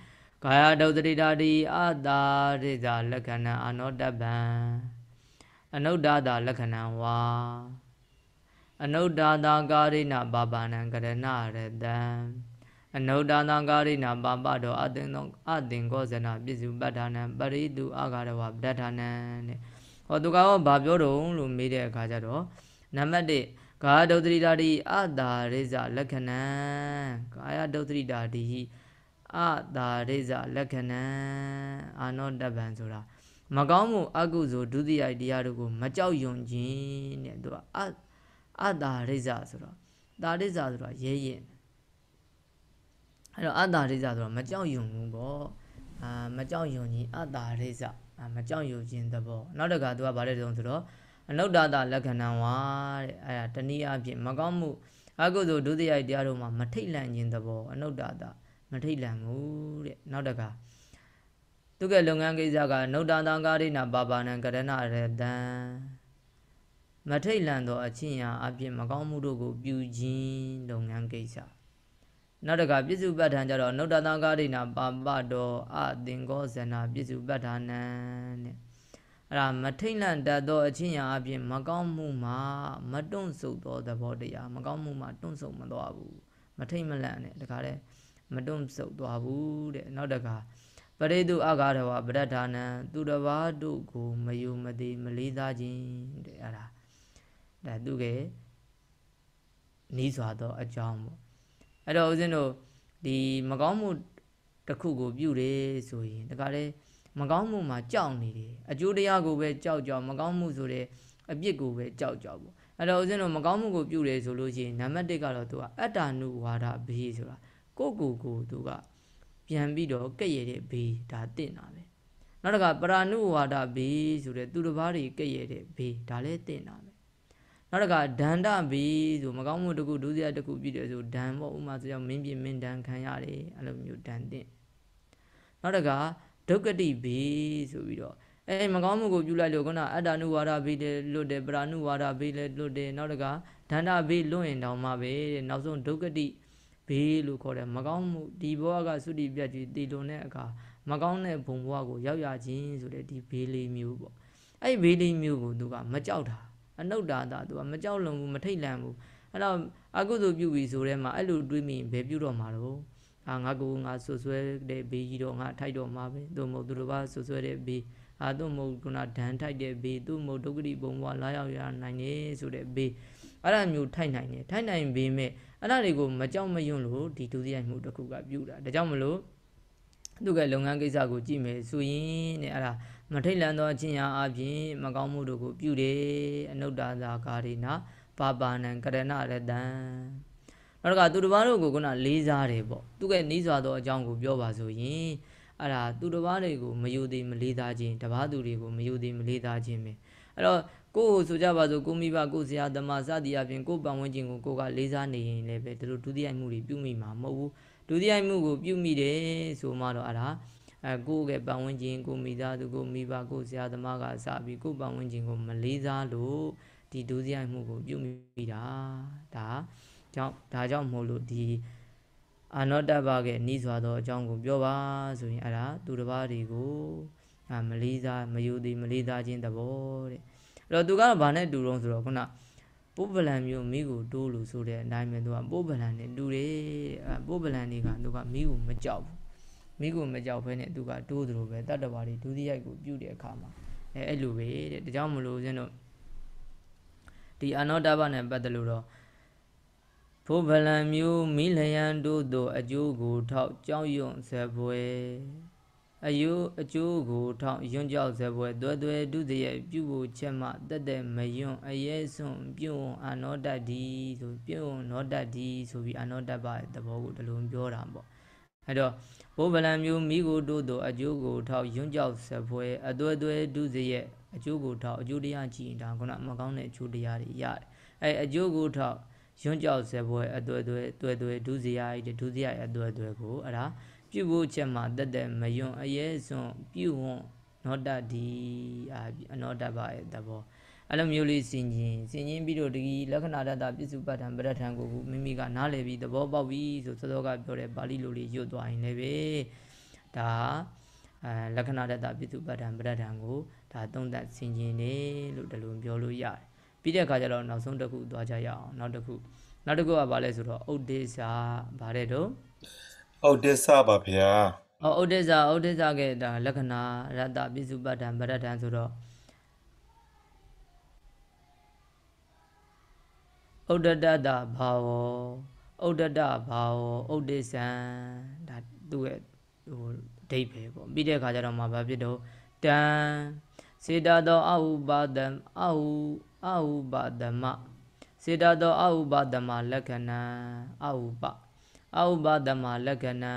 Speaker 1: ကာယဒုသတိဓာတိအတာရိဇာလက္ခဏာအနောတ္တပံအနုဒ္ဒတာလက္ခဏံဝါအနုဒ္ဒတာကာရိဏဘာပါဏံကရဏရတံအနုဒ္ဒတာကာရိဏဘာပတောအသင်္သောအသင်္ကောဇနာပိစုပဋ္ဌာနံပရိတုအာဂါရဝပဋ္ဌာနံတဲ့ဟောသူကရောဘာပြောတော့လို့မေးတဲ့အခါကျတော့နံပါတ်1ကာယဒုတ်တိဓာတိအတာရိဇလက္ခဏံကာယဒုတ်တိဓာတိအတာရိဇလက္ခဏံအာနောတပံဆိုတာမကောင်းမှုအကုသိုလ်ဒုတိယတရားတို့ကိုမကြောက်ရွံ့ခြင်းတဲ့သူကအအတာရိဇဆိုတော့တာရိဇဆိုတာရဲရင်အဲ့တော့အတာရိဇဆိုတာမကြောက်ရွံ့ဘူးပေါ့အာမကြောက်ရွံ့ခြင်းအတာရိဇမကြောက်ရွံ့ခြင်းသဘောနောက်တခါသူကဗာတဲ့တုံးဆိုတော့အနုတ္တတလက္ခဏံဝါတဲ့အဲ့ဒါတနည်းအားဖြင့်မကောင်းမှု အကုသိုလ်ဒုတိယတရားတို့မှာမထိတ်လန့်ခြင်းသဘောအနုတ္တတမထိတ်လန့်မှုတဲ့နောက်တခါသူကလုပ်ငန်းကိစ္စကနုတ္တတံကာရိနာပါပါဏံကရဏရတံမထိတ်လန့်သောအချင်းရာအပြစ်မကောင်းမှုတို့ကိုပြုခြင်းလုပ်ငန်းကိစ္စနောက်တကပြစ္စုပ္ပထံကြတော့နုဒ္ဒသံဃာဒိဏပါပတော်အသင်္ကောဇဏပြစ္စုပ္ပထာနံတဲ့အဲ့ဒါမထိတ်လန့်တတ်သောအချင်းရာအပြင်မကောင်းမှုမှာမတွန့်ဆုတ်သောသဘောတရားမကောင်းမှုမှာတွန့်ဆုတ်မသွားဘူးမထိတ်မလန့်နဲ့တခါတည်းမတွန့်ဆုတ်သွားဘူးတဲ့နောက်တကပရိတုအဂါရဝဗဒ္ဌာနံသူတဘာတို့ကိုမယုံမသိမလေးစားခြင်းတဲ့အဲ့ဒါဒါသူကနီးစွာသောအကြောင်းပေါ့အဲ့တော့ဦးဇင်းတို့ဒီမကောင်းမှုတစ်ခုကိုပြုတယ်ဆိုရင်ဒါကလည်းမကောင်းမှုမှာကြောက်နေတယ်အကျိုးတရားကိုပဲကြောက်ကြောက်မကောင်းမှုဆိုတဲ့အပြစ်ကိုပဲကြောက်ကြောက်ပေါ့အဲ့တော့ဦးဇင်းတို့မကောင်းမှုကိုပြုတယ်ဆိုလို့ရှိရင်နံပါတ်1ကတော့သူကအတ္တနုဝါဒဘေးဆိုတာကိုကိုကိုသူက ပြန်ပြီးတော့ကဲ့ရဲ့တဲ့ဘေးဒါတင့်တာပဲနောက်တစ်ခါပရာနုဝါဒဘေးဆိုတဲ့သူတစ်ပါးတွေကဲ့ရဲ့တဲ့ဘေးဒါလည်းတင့်တာပဲနောက်တစ်ခါဒန္တဘီဆိုမကောင်းမှုတစ်ခုဒုစရိုက်တစ်ခုပြည်တယ်ဆိုဒန်ပေါ့ဥမာဆိုရင်မင်းပြင်းမင်းဒန်ခံရတယ်အဲ့လိုမျိုးဒန်တင်နောက်တစ်ခါဒုက္ကတိဘီဆိုပြီးတော့အဲမကောင်းမှုကိုပြုလိုက်လို့ခုနအတ္တနုဝါဒဘီလည်းလွတ်တယ်ပရနုဝါဒဘီလည်းလွတ်တယ်နောက်တစ်ခါဒန္တဘီလွတ်ရင်တောင်မှပဲတဲ့နောက်ဆုံးဒုက္ကတိဘေးလို့ခေါ်တယ်မကောင်းမှုဒီဘဝကသုတိပြတ်ကြီးတည်လွန်တဲ့အခါမကောင်းတဲ့ဘုံဘဝကိုရောက်ရခြင်းဆိုတဲ့ဒီဘေးလေးမျိုးပေါ့အဲ့ဒီဘေးလေးမျိုးကိုသူကမကြောက်တာအနှုတ်တာသာသူကမကြောက်လွန်ဘူးမထိတ်လန့်ဘူးအဲ့တော့အကုသိုလ်ပြုပြီဆိုတဲ့မှာအဲ့လိုတွေးမိရင်ဘယ်ပြုတော့မှာတော့အာငါကူငါဆွဆွဲတဲ့ဘေးကြီးတော့ငါထိုက်တော့မှာပဲသူမဟုတ်သူတို့ဘာဆွဆွဲတဲ့ဘေးအာသူမဟုတ်ခုနဒန်ထိုက်တဲ့ဘေးသူမဟုတ်ဒုက္ခတိဘုံဘဝလာရောက်ရနိုင်နေဆိုတဲ့ဘေးအဲ့ဒါမျိုးထိုက်နိုင်တယ်ထိုက်နိုင်ပေမဲ့အဲ့ဒါတွေကိုမကြောက်မရွံ့လို့ဒီဒုတိယမှုတစ်ခုကပြုတာဒါကြောင့်မလို့သူကလုပ်ငန်းကိစ္စကိုကြည့်မယ်ဆိုရင်တဲ့အဲ့ဒါမထိတ်လန့်သောအခြင်းအားအပြင်မကောင်းမှုတို့ကို ပြုတယ်အနုတ္တသာကာရိနာပါပါဏံကရဏရတံနောက်တစ်ခါသူတစ်ပါးတို့ကိုကလေးစားတယ်ပေါ့သူကနီးစွာသောအကြောင်းကို ပြောပါဆိုရင်အဲ့ဒါသူတစ်ပါးတွေကိုမယုံသေးမလေးစားခြင်းတပါးသူတွေကိုမယုံသေးမလေးစားခြင်းပဲအဲ့တော့ကိုယ်ဆိုကြပါစို့ကိုမိဘကိုဆရာသမားစသည်အပြင်ကိုပတ်ဝန်းကျင်ကိုကိုကလေးစားနေရင်လည်းပဲဒီလိုဒုတိယမှုတွေပြုမိမှာမဟုတ်ဘူးဒုတိယမှုကိုပြုမိတယ်ဆိုမှတော့အဲ့ဒါအဲကိုယ့်ရဲ့ပတ်ဝန်းကျင်ကိုမိသားစုကိုမိဘကိုဆရာသမားကစပြီးကိုယ့်ပတ်ဝန်းကျင်ကိုမလေးစားလို့ဒီဒုစရိုက်မှုကိုပြုမိတာဒါကြောင့်ဒါကြောင့်မဟုတ်လို့ဒီအာနောတ္တဘကနီးစွာသောအကြောင်းကို ပြောပါဆိုရင်အဲ့ဒါသူတစ်ပါးတွေကိုအမလေးစားမယုံသေးမလေးစားခြင်းသဘောတဲ့အဲ့တော့သူကတော့ဗာနဲ့တူတုံးဆိုတော့ခုနပိုးပလန်မျိုးမိကိုတိုးလို့ဆိုတဲ့အတိုင်းပဲသူကပိုးပလန်နဲ့တူတယ်ပိုးပလန်တွေကသူကမိကိုမကြောက်ဘူးမိကိုမကြောက်ဖဲနဲ့သူကတိုးသလိုပဲတတ္တဝါတွေဒုတိယကိုပြုတဲ့အခါမှာအဲအဲ့လိုပဲတဲ့ဒါကြောင့်မလို့ဦးဇင်းတို့ဒီအနောတဘနဲ့ပတ်သက်လို့တော့ဘုဗလံမျိုးမိလျံတို့တို့အကျိုးကိုထောက်ကြောင်းယွန့်ဇပွဲအယိုးအကျိုးကိုထောက်ယွန့်ကြောက်ဇပွဲတွဲတွဲဒုတိယပြုဖို့ချက်မှတက်တဲ့မယွန့်အရဲစွန့်ပြုံအနောတတ္တိဆိုပြုံနောတတ္တိဆိုပြီးအနောတ္တပသဘောကိုဒီလိုပြောတာပေါ့အဲ့တော့ဘိုးဗလံမျိုးမိကိုတို့တို့အကျိုးကိုထောက်ယွန့်ကြောက်စပွဲအသွဲသွဲဒုစရဲ့အကျိုးကိုထောက်အကျိုးတရား ကြည့်တာခုနမကောင်းတဲ့အကျိုးတရားတွေရတယ်အဲ့အကျိုးကိုထောက်ယွန့်ကြောက်စပွဲအသွဲသွဲသွဲသွဲဒုစရာတွေဒုစရာအသွဲသွဲကိုအဲ့ဒါပြုဖို့ချက်မှာတက်တက်မယွန့်အရဲစွန့်ပြုဝွန့်နောတ္တဒီအာနောတ္တပါရဲ့သဘောအဲ့လိုမျိုးလေးစင်ရင်စင်ရင်ပြီးတော့ဒီလက္ခဏာတတပြစ္စုပ္ပတံပရထံကိုမိမိကနားလည်ပြီးသဘောပေါက်ပြီးဆိုစောစောကပြောတဲ့ပါဠိလိုလေးရွတ်သွားရင်လည်းပဲဒါအဲလက္ခဏာတတပြစ္စုပ္ပတံပရထံကိုဒါသုံးသပ်စင်ရင်နေလို့ဒီလိုပြောလို့ရတယ်ပြီးတဲ့အခါကျတော့နောက်ဆုံးတစ်ခုသွားကြရအောင်နောက်တစ်ခုနောက်တစ်ခုကဘာလဲဆိုတော့ဥဒိစာဘာတဲ့တော့
Speaker 2: ဥဒိစာပါဗျာ
Speaker 1: ဩဥဒိစာဥဒိစာကဲဒါလက္ခဏာရတ္တပြစ္စုပ္ပတံပရထံဆိုတော့ဩဒတတဘာဝဩဒတဘာဝဩဒိသံဒါသူ့ရဲ့ဟိုဒိဋ္ဌိပဲပေါ့ပြီးတဲ့အခါကျတော့မှဘာဖြစ်တော့တံစေတသောအဟုပါဒံအဟုအဟုပါဒမစေတသောအဟုပါဒမလက္ခဏာအဟုပအဟုပါဒမလက္ခဏာ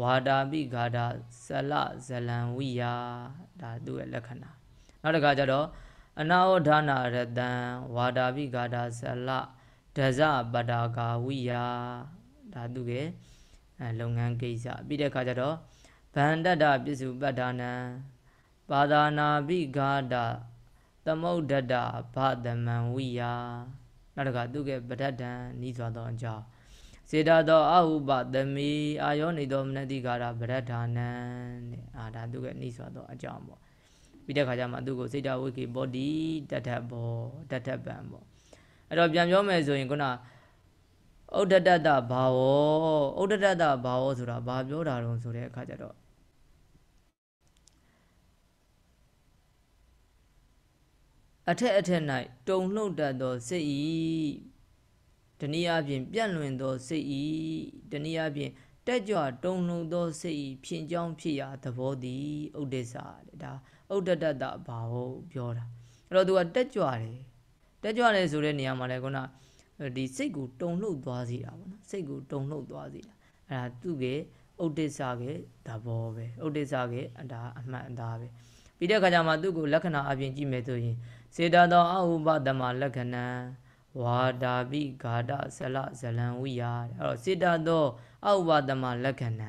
Speaker 1: ဝါဒာပိဂါဒဇလဇလံဝိယာဒါသူ့ရဲ့လက္ခဏာနောက်တစ်ခါကျတော့အနာဝဌာနာရတံဝါဒာပိဂါဒဇလဒဇပဒါဂာဝိယဒါသူရဲ့လုပ်ငန်းကိစ္စပြီးတဲ့အခါကျတော့ဗန္တတပစ္စုပတ္ဒါနံပါဒနာပိဂါဒသမုဒ္ဒတဗတမံဝိယနောက်တစ်ခါသူရဲ့ပဋ္ဌဒံဤစွာသောအကြောင်းစေတသောအဟုပသမိအာယောနေသောမနတိကာရဗရဒ္ဌာနံတဲ့အာဒါသူရဲ့ဤစွာသောအကြောင်းပေါ့ပြီးတဲ့ခါကျမှသူကိုစေတဝိကေဘောဓိတတ္ထဘောတတ္ထပံပေါ့အဲ့တော့ပြန်ပြောမယ်ဆိုရင်ခုနဥဒတတဘာဝဥဒတတဘာဝဆိုတာဘာပြောတာတုံးဆိုတဲ့အခါကျတော့အထက်အထက်၌တုံလှုပ်တတ်သောစိတ်ဤတနည်းအားဖြင့်ပြန့်လွင်သောစိတ်ဤတနည်းအားဖြင့်တက်ကြွတုံလှုပ်သောစိတ်ဤဖြင့်ကြောင်းဖြစ်ရာသဘောသည်ဥဒိစ္စတဲ့ဒါဥဒတတဘာဝပြောတာအဲ့တော့သူကတက်ကြွတယ်တက်ကြွတယ်ဆိုတဲ့နေရာမှာလည်းခုနဒီစိတ်ကို တုံလှုပ်သွားစေတာပေါ့နော်စိတ်ကို တုံလှုပ်သွားစေတာအဲ့ဒါသူ့ကေဥဒိစ္စကေသဘောပဲဥဒိစ္စကေဒါအမှန်အသားပဲပြီးတဲ့အခါကျမှသူ့ကိုလက္ခဏာအပြင်ကြည့်မယ်ဆိုရင်စေတသောအဟုပတမလက္ခဏံဝါဒာပိဂါဒဇလဇလံဝိယာတဲ့အဲ့တော့စေတသောအဟုပတမလက္ခဏံ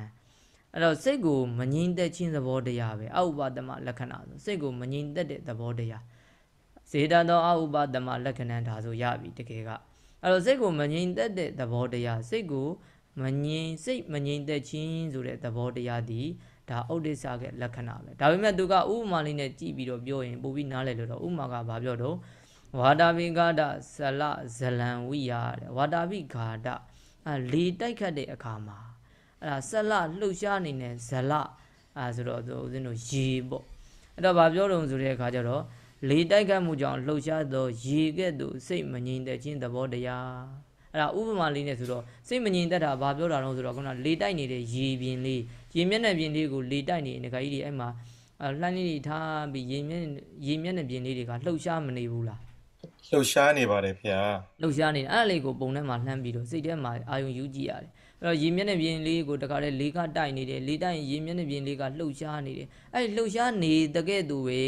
Speaker 1: အဲ့တော့စိတ်ကိုမငြိမ့်သက်ခြင်းသဘောတရားပဲအဟုပတမလက္ခဏာဆိုစိတ်ကိုမငြိမ့်သက်တဲ့သဘောတရားဇေတသောအဥပဒမလက္ခဏံဒါဆိုရပြီတကယ်ကအဲ့တော့စိတ်ကိုမငြိမ်သက်တဲ့သဘောတရားစိတ်ကိုမငြိမ်စိတ်မငြိမ်သက်ခြင်းဆိုတဲ့သဘောတရားဒီဒါဥဒိစ္စရဲ့လက္ခဏာပဲဒါပေမဲ့သူကဥပမာလေးနဲ့ကြည့်ပြီးတော့ပြောရင်ပိုပြီးနားလည်လို့တော့ဥပမာကဘာပြောတော့ဝါတာဘိဂါဒဇလဇလံဝိယတဲ့ဝါတာဘိဂါဒအဲလေတိုက်ခတ်တဲ့အခါမှာအဲ့ဒါဇလလှုပ်ရှားနေတဲ့ဇလအဲဆိုတော့သူဦးဇင်းတို့ရေပေါ့အဲ့တော့ဘာပြောတော့ဆိုတဲ့အခါကျတော့လေတိုက်ခတ်မှုကြောင့်လှုပ်ရှားသောရေကဲ့သို့စိတ်မငြိမ်သက်ခြင်းသဘောတရားအဲ့ဒါဥပမာလေးနဲ့ဆိုတော့စိတ်မငြိမ်သက်တာဘာပြောတာလဲဆိုတော့ခုနလေတိုက်နေတဲ့ရေပြင်လေးရေမျက်နှာပြင်လေးကိုလေတိုက်နေတဲ့ခါကြီးတွေအဲ့မှာလှမ်းလေးတွေထားပြီးရေမျက်ရေမျက်နှာပြင်လေးတွေကလှုပ်ရှားမနေဘူးလား
Speaker 2: လှုပ်ရှားနေပါတယ်ဖေ
Speaker 1: ။လှုပ်ရှားနေတယ်အဲ့ဒါလေးကိုပုံထဲမှာလှမ်းပြီးတော့စိတ်ထဲမှာအာယုံယူကြည့်ရတယ်။အဲ့တော့ရေမျက်နှာပြင်လေးကိုတခါလေလေးကတိုက်နေတယ်လေးတိုက်ရင်ရေမျက်နှာပြင်လေးကလှုပ်ရှားနေတယ်။အဲ့လှုပ်ရှားနေတဲ့ကဲ့သို့ပဲ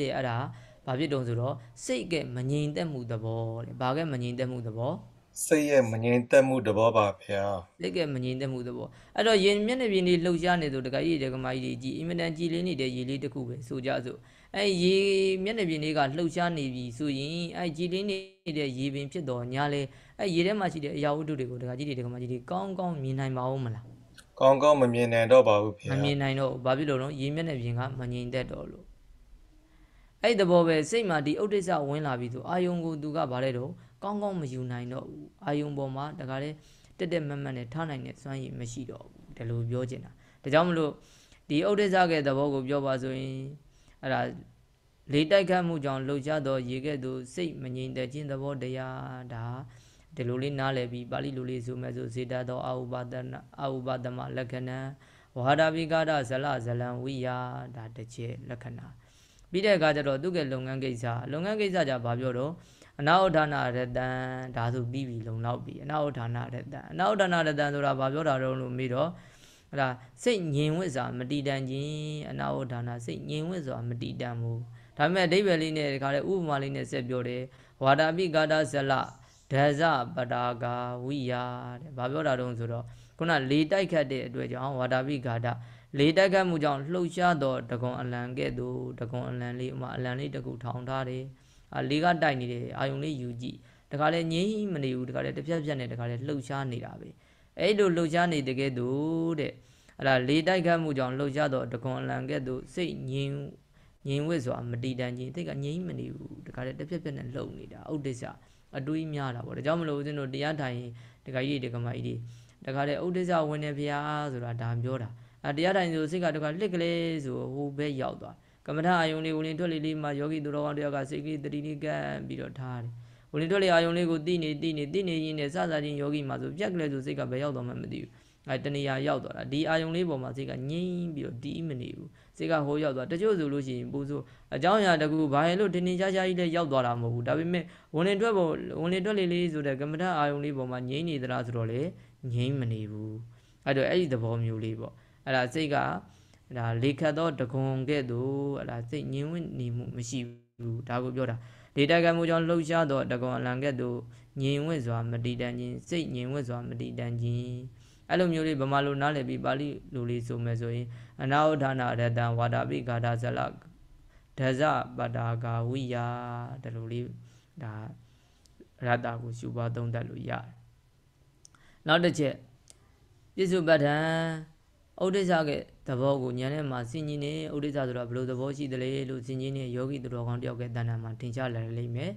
Speaker 1: တဲ့အဲ့ဒါဘာဖြစ်တုံးဆိုတော့စိတ်ကမငြိမ်သက်မှုသဘောတဲ့ဘာကမငြိမ်သက်မှုသဘော
Speaker 2: စိတ်ရဲ့မငြိမ်သက်မှုသဘောပါဗျာ
Speaker 1: စိတ်ကမငြိမ်သက်မှုသဘောအဲ့တော့ရင်မျက်နှာပြင်လေးလှုပ်ရှားနေဆိုတခါကြီးတခါမကြီးကြီးအင်မတန်ကြည်လင်းနေတဲ့ရေလေးတစ်ခုပဲဆိုကြစို့အဲ့ရေမျက်နှာပြင်လေးကလှုပ်ရှားနေပြီဆိုရင်အဲ့ကြည်လင်းနေတဲ့ရေပင်ဖြစ်တော်ညာလေအဲ့ရေထဲမှာရှိတဲ့အရာဝတ္ထုတွေကိုတခါကြီးတခါမကြီးကောင်းကောင်းမြင်နိုင်ပါဦးမလား
Speaker 2: ကောင်းကောင်းမမြင်နိုင်တော့ပါဘူးဗျာမ
Speaker 1: မြင်နိုင်တော့ဘာဖြစ်လို့လဲရေမျက်နှာပြင်ကမငြိမ်သက်တော့လို့အဲ့ဒီသဘောပဲစိတ်မှာဒီဥဒိစ္စဝင်လာပြီးသူအာယုံကိုသူကဗာလဲတော့ကောင်းကောင်းမယူနိုင်တော့ဘူးအာယုံပေါ်မှာတကားလဲတက်တက်မတ်မတ်နဲ့ထားနိုင်တဲ့စွမ်းရည်မရှိတော့ဘူးဒါလိုပြောချင်တာဒါကြောင့်မလို့ဒီဥဒိစ္စရဲ့သဘောကိုပြောပါဆိုရင်အဲ့ဒါလေတိုက်ခတ်မှုကြောင့်လှုပ်ရှားသောရေကဲ့သို့စိတ်မငြိမ်သက်ခြင်းသဘောတရားဒါဒီလိုလေးနားလည်ပြီးပါဠိလိုလေးဆိုမယ်ဆိုဇေတသောအာဥပါဒနာအာဥပါဒမလက္ခဏာဝဟာဒပိကာဒဇလဇလံဝိယဒါတစ်ချက်လက္ခဏာပြီးတဲ့အခါကျတော့သူ့ရဲ့လုပ်ငန်းကိစ္စလုပ်ငန်းကိစ္စကြဘာပြောတော့အနာဥဒါနာရတန်ဒါဆိုပြီးပြီလုံလောက်ပြီအနာဥဒါနာရတန်အနာဥဒါနာရတန်ဆိုတာဘာပြောတာတော့လို့မေးတော့အဲ့ဒါစိတ်ငြိမ်ဝတ်စွာမတည်တံ့ခြင်းအနာဥဒါနာစိတ်ငြိမ်ဝတ်စွာမတည်တံ့ဘူးဒါပေမဲ့အဓိပ္ပာယ်လေးနဲ့ဒီခါလေးဥပမာလေးနဲ့ဆက်ပြောတယ်ဝါဒပိကာတာဇလဒဇပတာဂာဝိယာတဲ့ဘာပြောတာတုံးဆိုတော့ခုနလေတိုက်ခတ်တဲ့အတွက်ကြောင့်ဝါဒပိကာတာလေတက်ကတ်မှုကြောင့်လှုပ်ရှားသောတကွန်အလံကဲ့သို့တကွန်အလံလေးဥမာအလံလေးတစ်ခုထောင်ထားတယ်အလေးကတိုက်နေတယ်အာယုံလေးယူကြည့်တခါလဲငြိမ်းမနေဘူးတခါလဲတစ်ဖြတ်ဖြတ်နဲ့တခါလဲလှုပ်ရှားနေတာပဲအဲ့လိုလှုပ်ရှားနေတကယ်သို့တဲ့အဲ့ဒါလေတိုက်ခတ်မှုကြောင့်လှုပ်ရှားသောတကွန်အလံကဲ့သို့စိတ်ငြိမ်ငြိမ်ဝစ်စွာမတည်တံ့ခြင်းတိတ်ကငြိမ်မနေဘူးတခါလဲတစ်ဖြတ်ဖြတ်နဲ့လှုပ်နေတာဥဒိစ္စအတွေးများတာပေါ့ဒါကြောင့်မလို့ဦးဇင်းတို့တရားထိုင်တခါကြီးတခါမကြီးဒီတခါလဲဥဒိစ္စဝင်နေဗျာဆိုတာဒါပြောတာအဲတရားထိုင်ဆိုစိတ်ကတခါလှစ်ကလေးဆိုဟိုဘက်ရောက်သွားကမ္မထအာယုံလေးဝင်ထွက်လေးလေးမှာယောဂီသူတော်ကောင်းတယောက်ကစိတ်ကလေးတတိလေးကပ်ပြီးတော့ထားတယ်ဝင်ထွက်လေးအာယုံလေးကိုတိနေတိနေတိနေရင်းနဲ့စစချင်းယောဂီမှာဆိုပြက်ကလေးဆိုစိတ်ကဘယ်ရောက်သွားမှမသိဘူးအဲတဏှာရောက်သွားတာဒီအာယုံလေးပေါ်မှာစိတ်ကငြိမ့်ပြီးတော့တီးမနေဘူးစိတ်ကဟိုးရောက်သွားတချို့ဆိုလို့ရှိရင်ပူဆိုအเจ้าညာတကူဘာရင်လို့တင်းတင်းရှားရှားကြီးလည်းရောက်သွားတာမဟုတ်ဘူးဒါပေမဲ့ဝင်လင်တွက်ပေါ်ဝင်လင်တွက်လေးလေးဆိုတဲ့ကမ္မထအာယုံလေးပေါ်မှာငြိမ့်နေသလားဆိုတော့လေငြိမ့်မနေဘူးအဲတော့အဲ့ဒီသဘောမျိုးလေးပေါ့အဲ့ဒါစိတ်ကအဲ့ဒါလေခတ်သောတဂွန်ကဲ့သို့အဲ့ဒါစိတ်ငြင်းဝင့်နေမှုမရှိဘူးဒါကိုပြောတာလေတက်ကမှုကြောင့်လှုပ်ရှားသောတဂွန်အလံကဲ့သို့ငြင်းဝင့်စွာမတည်တံ့ခြင်းစိတ်ငြင်းဝင့်စွာမတည်တံ့ခြင်းအဲ့လိုမျိုးလေးဗမာလိုနားလည်ပြီးပါဠိလိုလေးဆိုမယ်ဆိုရင်အနာဥဒါနာရတံဝါဒပိဂါဒဇလဒဇပတာဂဝိယဒါလိုလေးဒါရတကိုရှုပါသုံးတတ်လို့ရတယ်နောက်တစ်ချက်ပြစ္စုပ္ပတ္ထံဥဒိစ္စကသဘောကိုဉာဏ်နဲ့မှစင်ကြီးနေဥဒိစ္စဆိုတာဘယ်လိုသဘောရှိသလဲလို့စင်ကြီးနေယောဂီသူတော်ကောင်းတယောက်ရဲ့တဏ္ဍာမှာထင်ရှားလာလိမ့်မယ်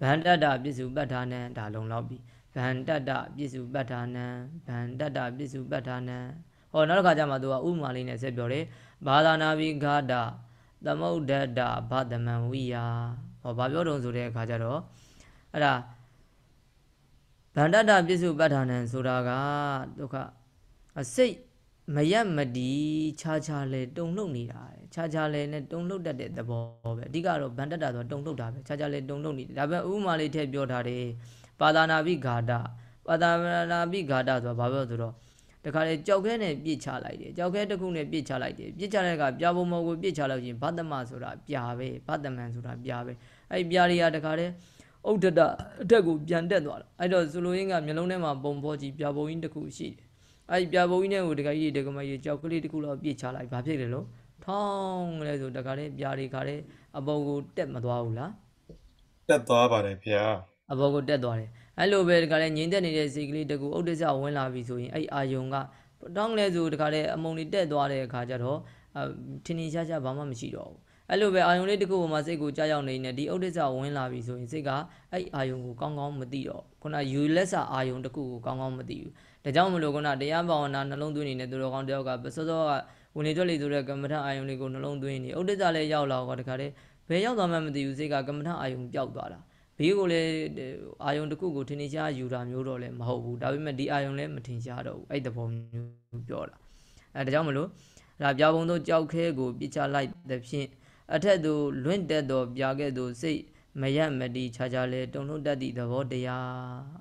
Speaker 1: ဗန္တတ္တပစ္စုပ္ပတ္ထာနံဒါလုံလောက်ပြီဗန္တတ္တပစ္စုပ္ပတ္ထာနံဗန္တတ္တပစ္စုပ္ပတ္ထာနံဟောနောက်တစ်ခါကျမှသူကဥမာလေးနဲ့ဆက်ပြောတယ်ဘာသာနာဘိဂါဒသမုဒ္ဒတဗဒမံဝိယာဟောဘာပြောတုံဆိုတဲ့အခါကျတော့အဲ့ဒါဗန္တတ္တပစ္စုပ္ပတ္ထာနံဆိုတာကဒုက္ခအစိတ်မရက်မတီခြားခြားလဲတုံလှုပ်နေတာခြားခြားလဲနဲ့တုံလှုပ်တတ်တဲ့သဘောပဲအဓိကတော့ဗန်တက်တာဆိုတုံလှုပ်တာပဲခြားခြားလဲတုံလှုပ်နေတယ်ဒါပေမဲ့ဥပမာလေးထည့်ပြောထားတယ်ပါဒနာပိဂါတာပါဒနာပိဂါတာဆိုတာဘာပြောဆိုတော့တခါလေကြောက်ခဲနဲ့ပြစ်ချလိုက်တယ်ကြောက်ခဲတစ်ခုနဲ့ပြစ်ချလိုက်တယ်ပြစ်ချတဲ့ကပြာပုံမောကိုပြစ်ချလိုက်ရင်ဘသမဆိုတာပြာပဲဘသမန်ဆိုတာပြာပဲအဲ့ပြာတွေကတခါလေဥဒ္ဒတအထက်ကိုပြန်တက်သွားတာအဲ့တော့ဇလိုရင်းကမျိုးလုံးထဲမှာပုံဖော်ကြီးပြာပုံကြီးတစ်ခုရှိတယ်အဲ့ဒီပြဘုံကြီးနဲ့ကိုတခါကြီးတကမကြီးကြောက်ကလေးတစ်ခုလောက်ပြစ်ချလိုက်ဘာဖြစ်လဲလို့ထောင်းလဲဆိုတခါလေးပြာတွေခါလေးအပေါ်ကိုတက်မသွားဘူးလား
Speaker 2: တက်သွားပါတယ်ဗျာ
Speaker 1: အပေါ်ကိုတက်သွားတယ်အဲ့လိုပဲတခါလေးငြိမ်သက်နေတဲ့စိတ်ကလေးတကူဥဒစ္စဝင်လာပြီဆိုရင်အဲ့အာယုံကတောင်းလဲဆိုတခါလေးအမုံတွေတက်သွားတဲ့အခါကျတော့ထင်းထင်းရှားရှားဘာမှမရှိတော့ဘူးအဲ့လိုပဲအာယုံလေးတစ်ခုပေါ်မှာစိတ်ကိုကြောက်ရောက်နေနေဒီဥဒစ္စဝင်လာပြီဆိုရင်စိတ်ကအဲ့အာယုံကိုကောင်းကောင်းမသိတော့ခုနယူလက်စာအာယုံတစ်ခုကိုကောင်းကောင်းမသိဘူးဒါကြောင့်မလို့ခုနတရားဘာဝနာနှလုံးသွင်းနေတဲ့သူတော်ကောင်းတယောက်ကပစောစောကဝင်လေကြွလေဆိုတဲ့ကမ္မထအာယုံလေးကိုနှလုံးသွင်းနေဥဒိစ္စလည်းရောက်လာတော့တခါတည်းဘယ်ရောက်သွားမှမသိဘူးစိတ်ကကမ္မထအာယုံပျောက်သွားတာဘေးကိုလည်းအာယုံတစ်ခုကိုထင်ထင်ရှားယူတာမျိုးတော့လည်းမဟုတ်ဘူးဒါပေမဲ့ဒီအာယုံလည်းမထင်ရှားတော့ဘူးအဲ့သဘောမျိုးပြောတာအဲဒါကြောင့်မလို့ဒါပြာပုံတို့ကြောက်ခဲကို ပြစ်ချလိုက်တဲ့ဖြင့်အထက်သို့လွင့်တက်သောပြာကဲ့သို့စိတ်မရမတီခြားခြားလဲတုံလုံးတတ်သည့်သဘောတရား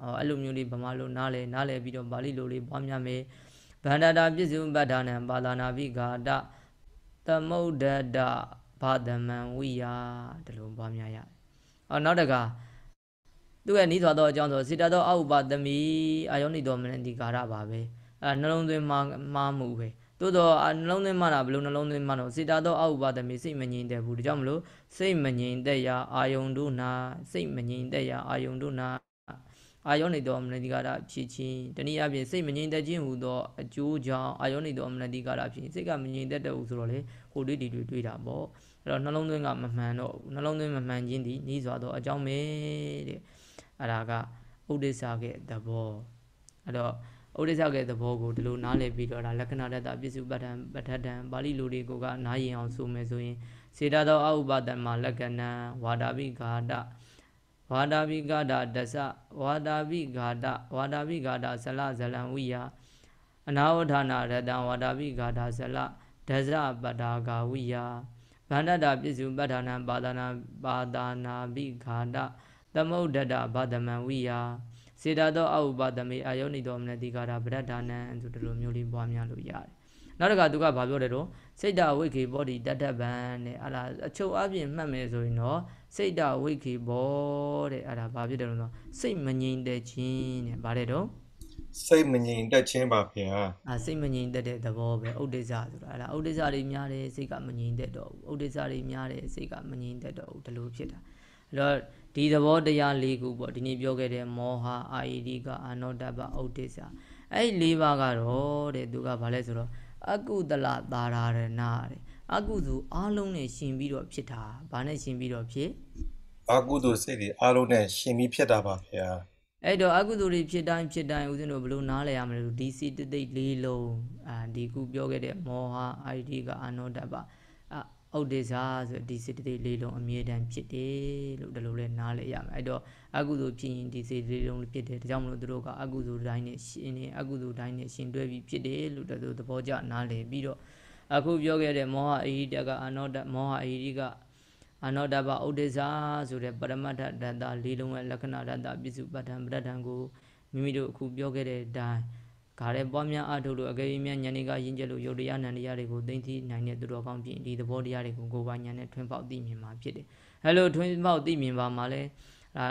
Speaker 1: အော်အဲ့လိုမျိုးလေးဗမာလိုနားလဲနားလဲပြီးတော့ပါဠိလိုလေးပွားများမယ်ဗန္ဒတာပြစ္စုပ္ပဒါနံပါဠနာပိဃာတသမုဒ္ဒတဘာသမံဝိယဒီလိုပွားများရအော်နောက်တကသူ့ရဲ့နီးစွာသောအကြောင်းဆိုစေတသောအဥပါသမီအာယောနိတော်မနတိကာရပါပဲအဲနှလုံးသွင်းမှားမှားမှုပဲသို့တော့နှလုံးသွင်းမှတာဘလို့နှလုံးသွင်းမှတော့စေတာသောအဥပါဒမေစိတ်မငြိမ်တဲ့ဘူးဒါကြောင့်မလို့စိတ်မငြိမ်တဲ့ရာအာယုန်တို့နာစိတ်မငြိမ်တဲ့ရာအာယုန်တို့နာအာယောနိတောမနတိကာရဖြစ်ခြင်းတနည်းအားဖြင့်စိတ်မငြိမ်သက်ခြင်းဟူသောအကျိုးကြောင့်အာယောနိတောမနတိကာရဖြစ်စိတ်ကမငြိမ်သက်တဲ့ဟူဆိုတော့လေဟိုတွေးဒီတွေးတွေးတာပေါ့အဲ့တော့နှလုံးသွင်းကမမှန်တော့နှလုံးသွင်းမမှန်ခြင်းဒီနှီးစွာသောအကြောင်းပဲတဲ့အဲ့ဒါကဥဒိစ္စရဲ့သဘောအဲ့တော့ဩဒိသကရဲ့သဘောကိုဒီလိုနားလည်ပြီးတော့ဒါလက္ခဏာတတပစ္စုပတ္ထံပဋ္ဌတံပါဠိလိုတွေကိုကနားရင်အောင်ဆိုမယ်ဆိုရင်စေတသောအဥပါဒမလက္ခဏံဝါဒပိဃာတဝါဒပိဃာတဒသဝါဒပိဃာတဝါဒပိဃာတဇလဇလံဝိယအနာဝဌာနာရတံဝါဒပိဃာတဇလဒဇပတာဂဝိယဗန္ဒတာပစ္စုပတ္ထနံပါဒနာပါဒနာပိဃာတသမုဒ္ဒတဗဒမံဝိယစေတသောအဥပါဒမေအာယောနိတော်မနတိကာရပရဒ္ဒါနံဆိုဒီလိုမျိုးလေးပွားများလို့ရတယ်နောက်တစ်ခါသူကဘာပြောတယ်တော့စိတ်တဝိခေဘောဓိတတ္တဗံတဲ့အဲ့ဒါအချုပ်အပြည့်မှတ်မယ်ဆိုရင်တော့စိတ်တဝိခေဘောတဲ့အဲ့ဒါဘာဖြစ်တယ်လို့ဆိုစိတ်မငြိမ်တဲ့ခြင်းတဲ့ဗါတယ်တော့စိတ်မငြိမ်သက်ခြင်းပါဗျာအာစိတ်မငြိမ်သက်တဲ့သဘောပဲဥဒိစ္စဆိုတာအဲ့ဒါဥဒိစ္စတွေများတယ်စိတ်ကမငြိမ်သက်တော့ဘူးဥဒိစ္စတွေများတယ်စိတ်ကမငြိမ်သက်တော့ဘူးဒီလိုဖြစ်တာအဲ့တော့ဒီသဘောတရား၄ခုပေါ့ဒီနေ့ပြောခဲ့တဲ့မောဟအာယိဒီကအနောတပဩဒိစ္စအဲ့ဒီ၄ပါးကတော့တဲ့သူကဘာလဲဆိုတော့အကုသလသာရဏတဲ့အကုသိုလ်အားလုံးနဲ့ရှင်ပြီးတော့ဖြစ်တာဘာနဲ့ရှင်ပြီးတော့ဖြစ်
Speaker 2: အကုသိုလ်စိတ်တွေအားလုံးနဲ့ရှင်ပြီးဖြစ်တာပါခင်ဗျာ
Speaker 1: အဲ့တော့အကုသိုလ်တွေဖြစ်တိုင်းဖြစ်တိုင်းဦးဇင်းတို့ဘလို့နားလည်ရမလဲဒီစီတသိက်လေးလုံးအာဒီခုပြောခဲ့တဲ့မောဟအာယိဒီကအနောတပဩဒေဇာဆိုဒီစေတသိက်လေးလုံးအမြဲတမ်းဖြစ်တယ်လို့ဒါလိုလဲနားလဲရမယ်အဲ့တော့အကုသိုလ်ဖြစ်ရင်ဒီစေတသိက်လုံးဖြစ်တယ်ဒါကြောင့်မလို့တို့ကအကုသိုလ်တိုင်းနဲ့ရှင်နေအကုသိုလ်တိုင်းနဲ့ရှင်တွဲပြီးဖြစ်တယ်လို့ဒါလိုသဘောကျနားလဲပြီးတော့အခုပြောခဲ့တဲ့မောဟအိရိတကအနောတမောဟအိရိကအနောတဘဩဒေဇာဆိုတဲ့ပရမတ္ထဒတ္တလေးလုံးရဲ့လက္ခဏာဒတ္တပြစ္စုပဋ္ဌံပဋ္ဌံကိုမိမိတို့အခုပြောခဲ့တဲ့အတိုင်းဂါရဲပွားများအထုတ်လို့အကယ်၍များဉာဏ်တွေကရင့်ကျက်လို့ယုတ်တရားနန္တရားတွေကိုသိသိနိုင်တဲ့သူတော်ကောင်းပြင်ဒီသဘောတရားတွေကိုကိုယ်ပိုင်ဉာဏ်နဲ့ထွန်းပေါက်သိမြင်မှာဖြစ်တယ်။အဲလိုထွန်းပေါက်သိမြင်ပါမှာလဲဒါ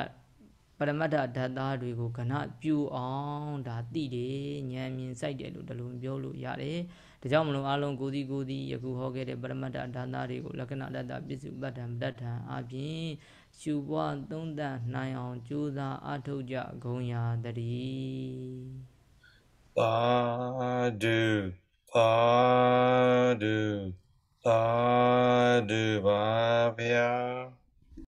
Speaker 1: ပရမတ္ထဓာတ်သားတွေကိုကဏပြူအောင်ဒါသိတယ်ဉာဏ်မြင်စိုက်တယ်လို့ဒီလိုပြောလို့ရတယ်။ဒါကြောင့်မလို့အလုံးကိုစီကိုစီယခုဟောခဲ့တဲ့ပရမတ္ထဓာတ်သားတွေကိုလက္ခဏာတတ္တပစ္စုပတ္တံပတ္ထံအပြင်ရှုပွားသုံးသပ်နိုင်အောင်ကြိုးစားအထောက်ကြဂုံရာတည်း
Speaker 2: Padu, padu, padu, Bavia.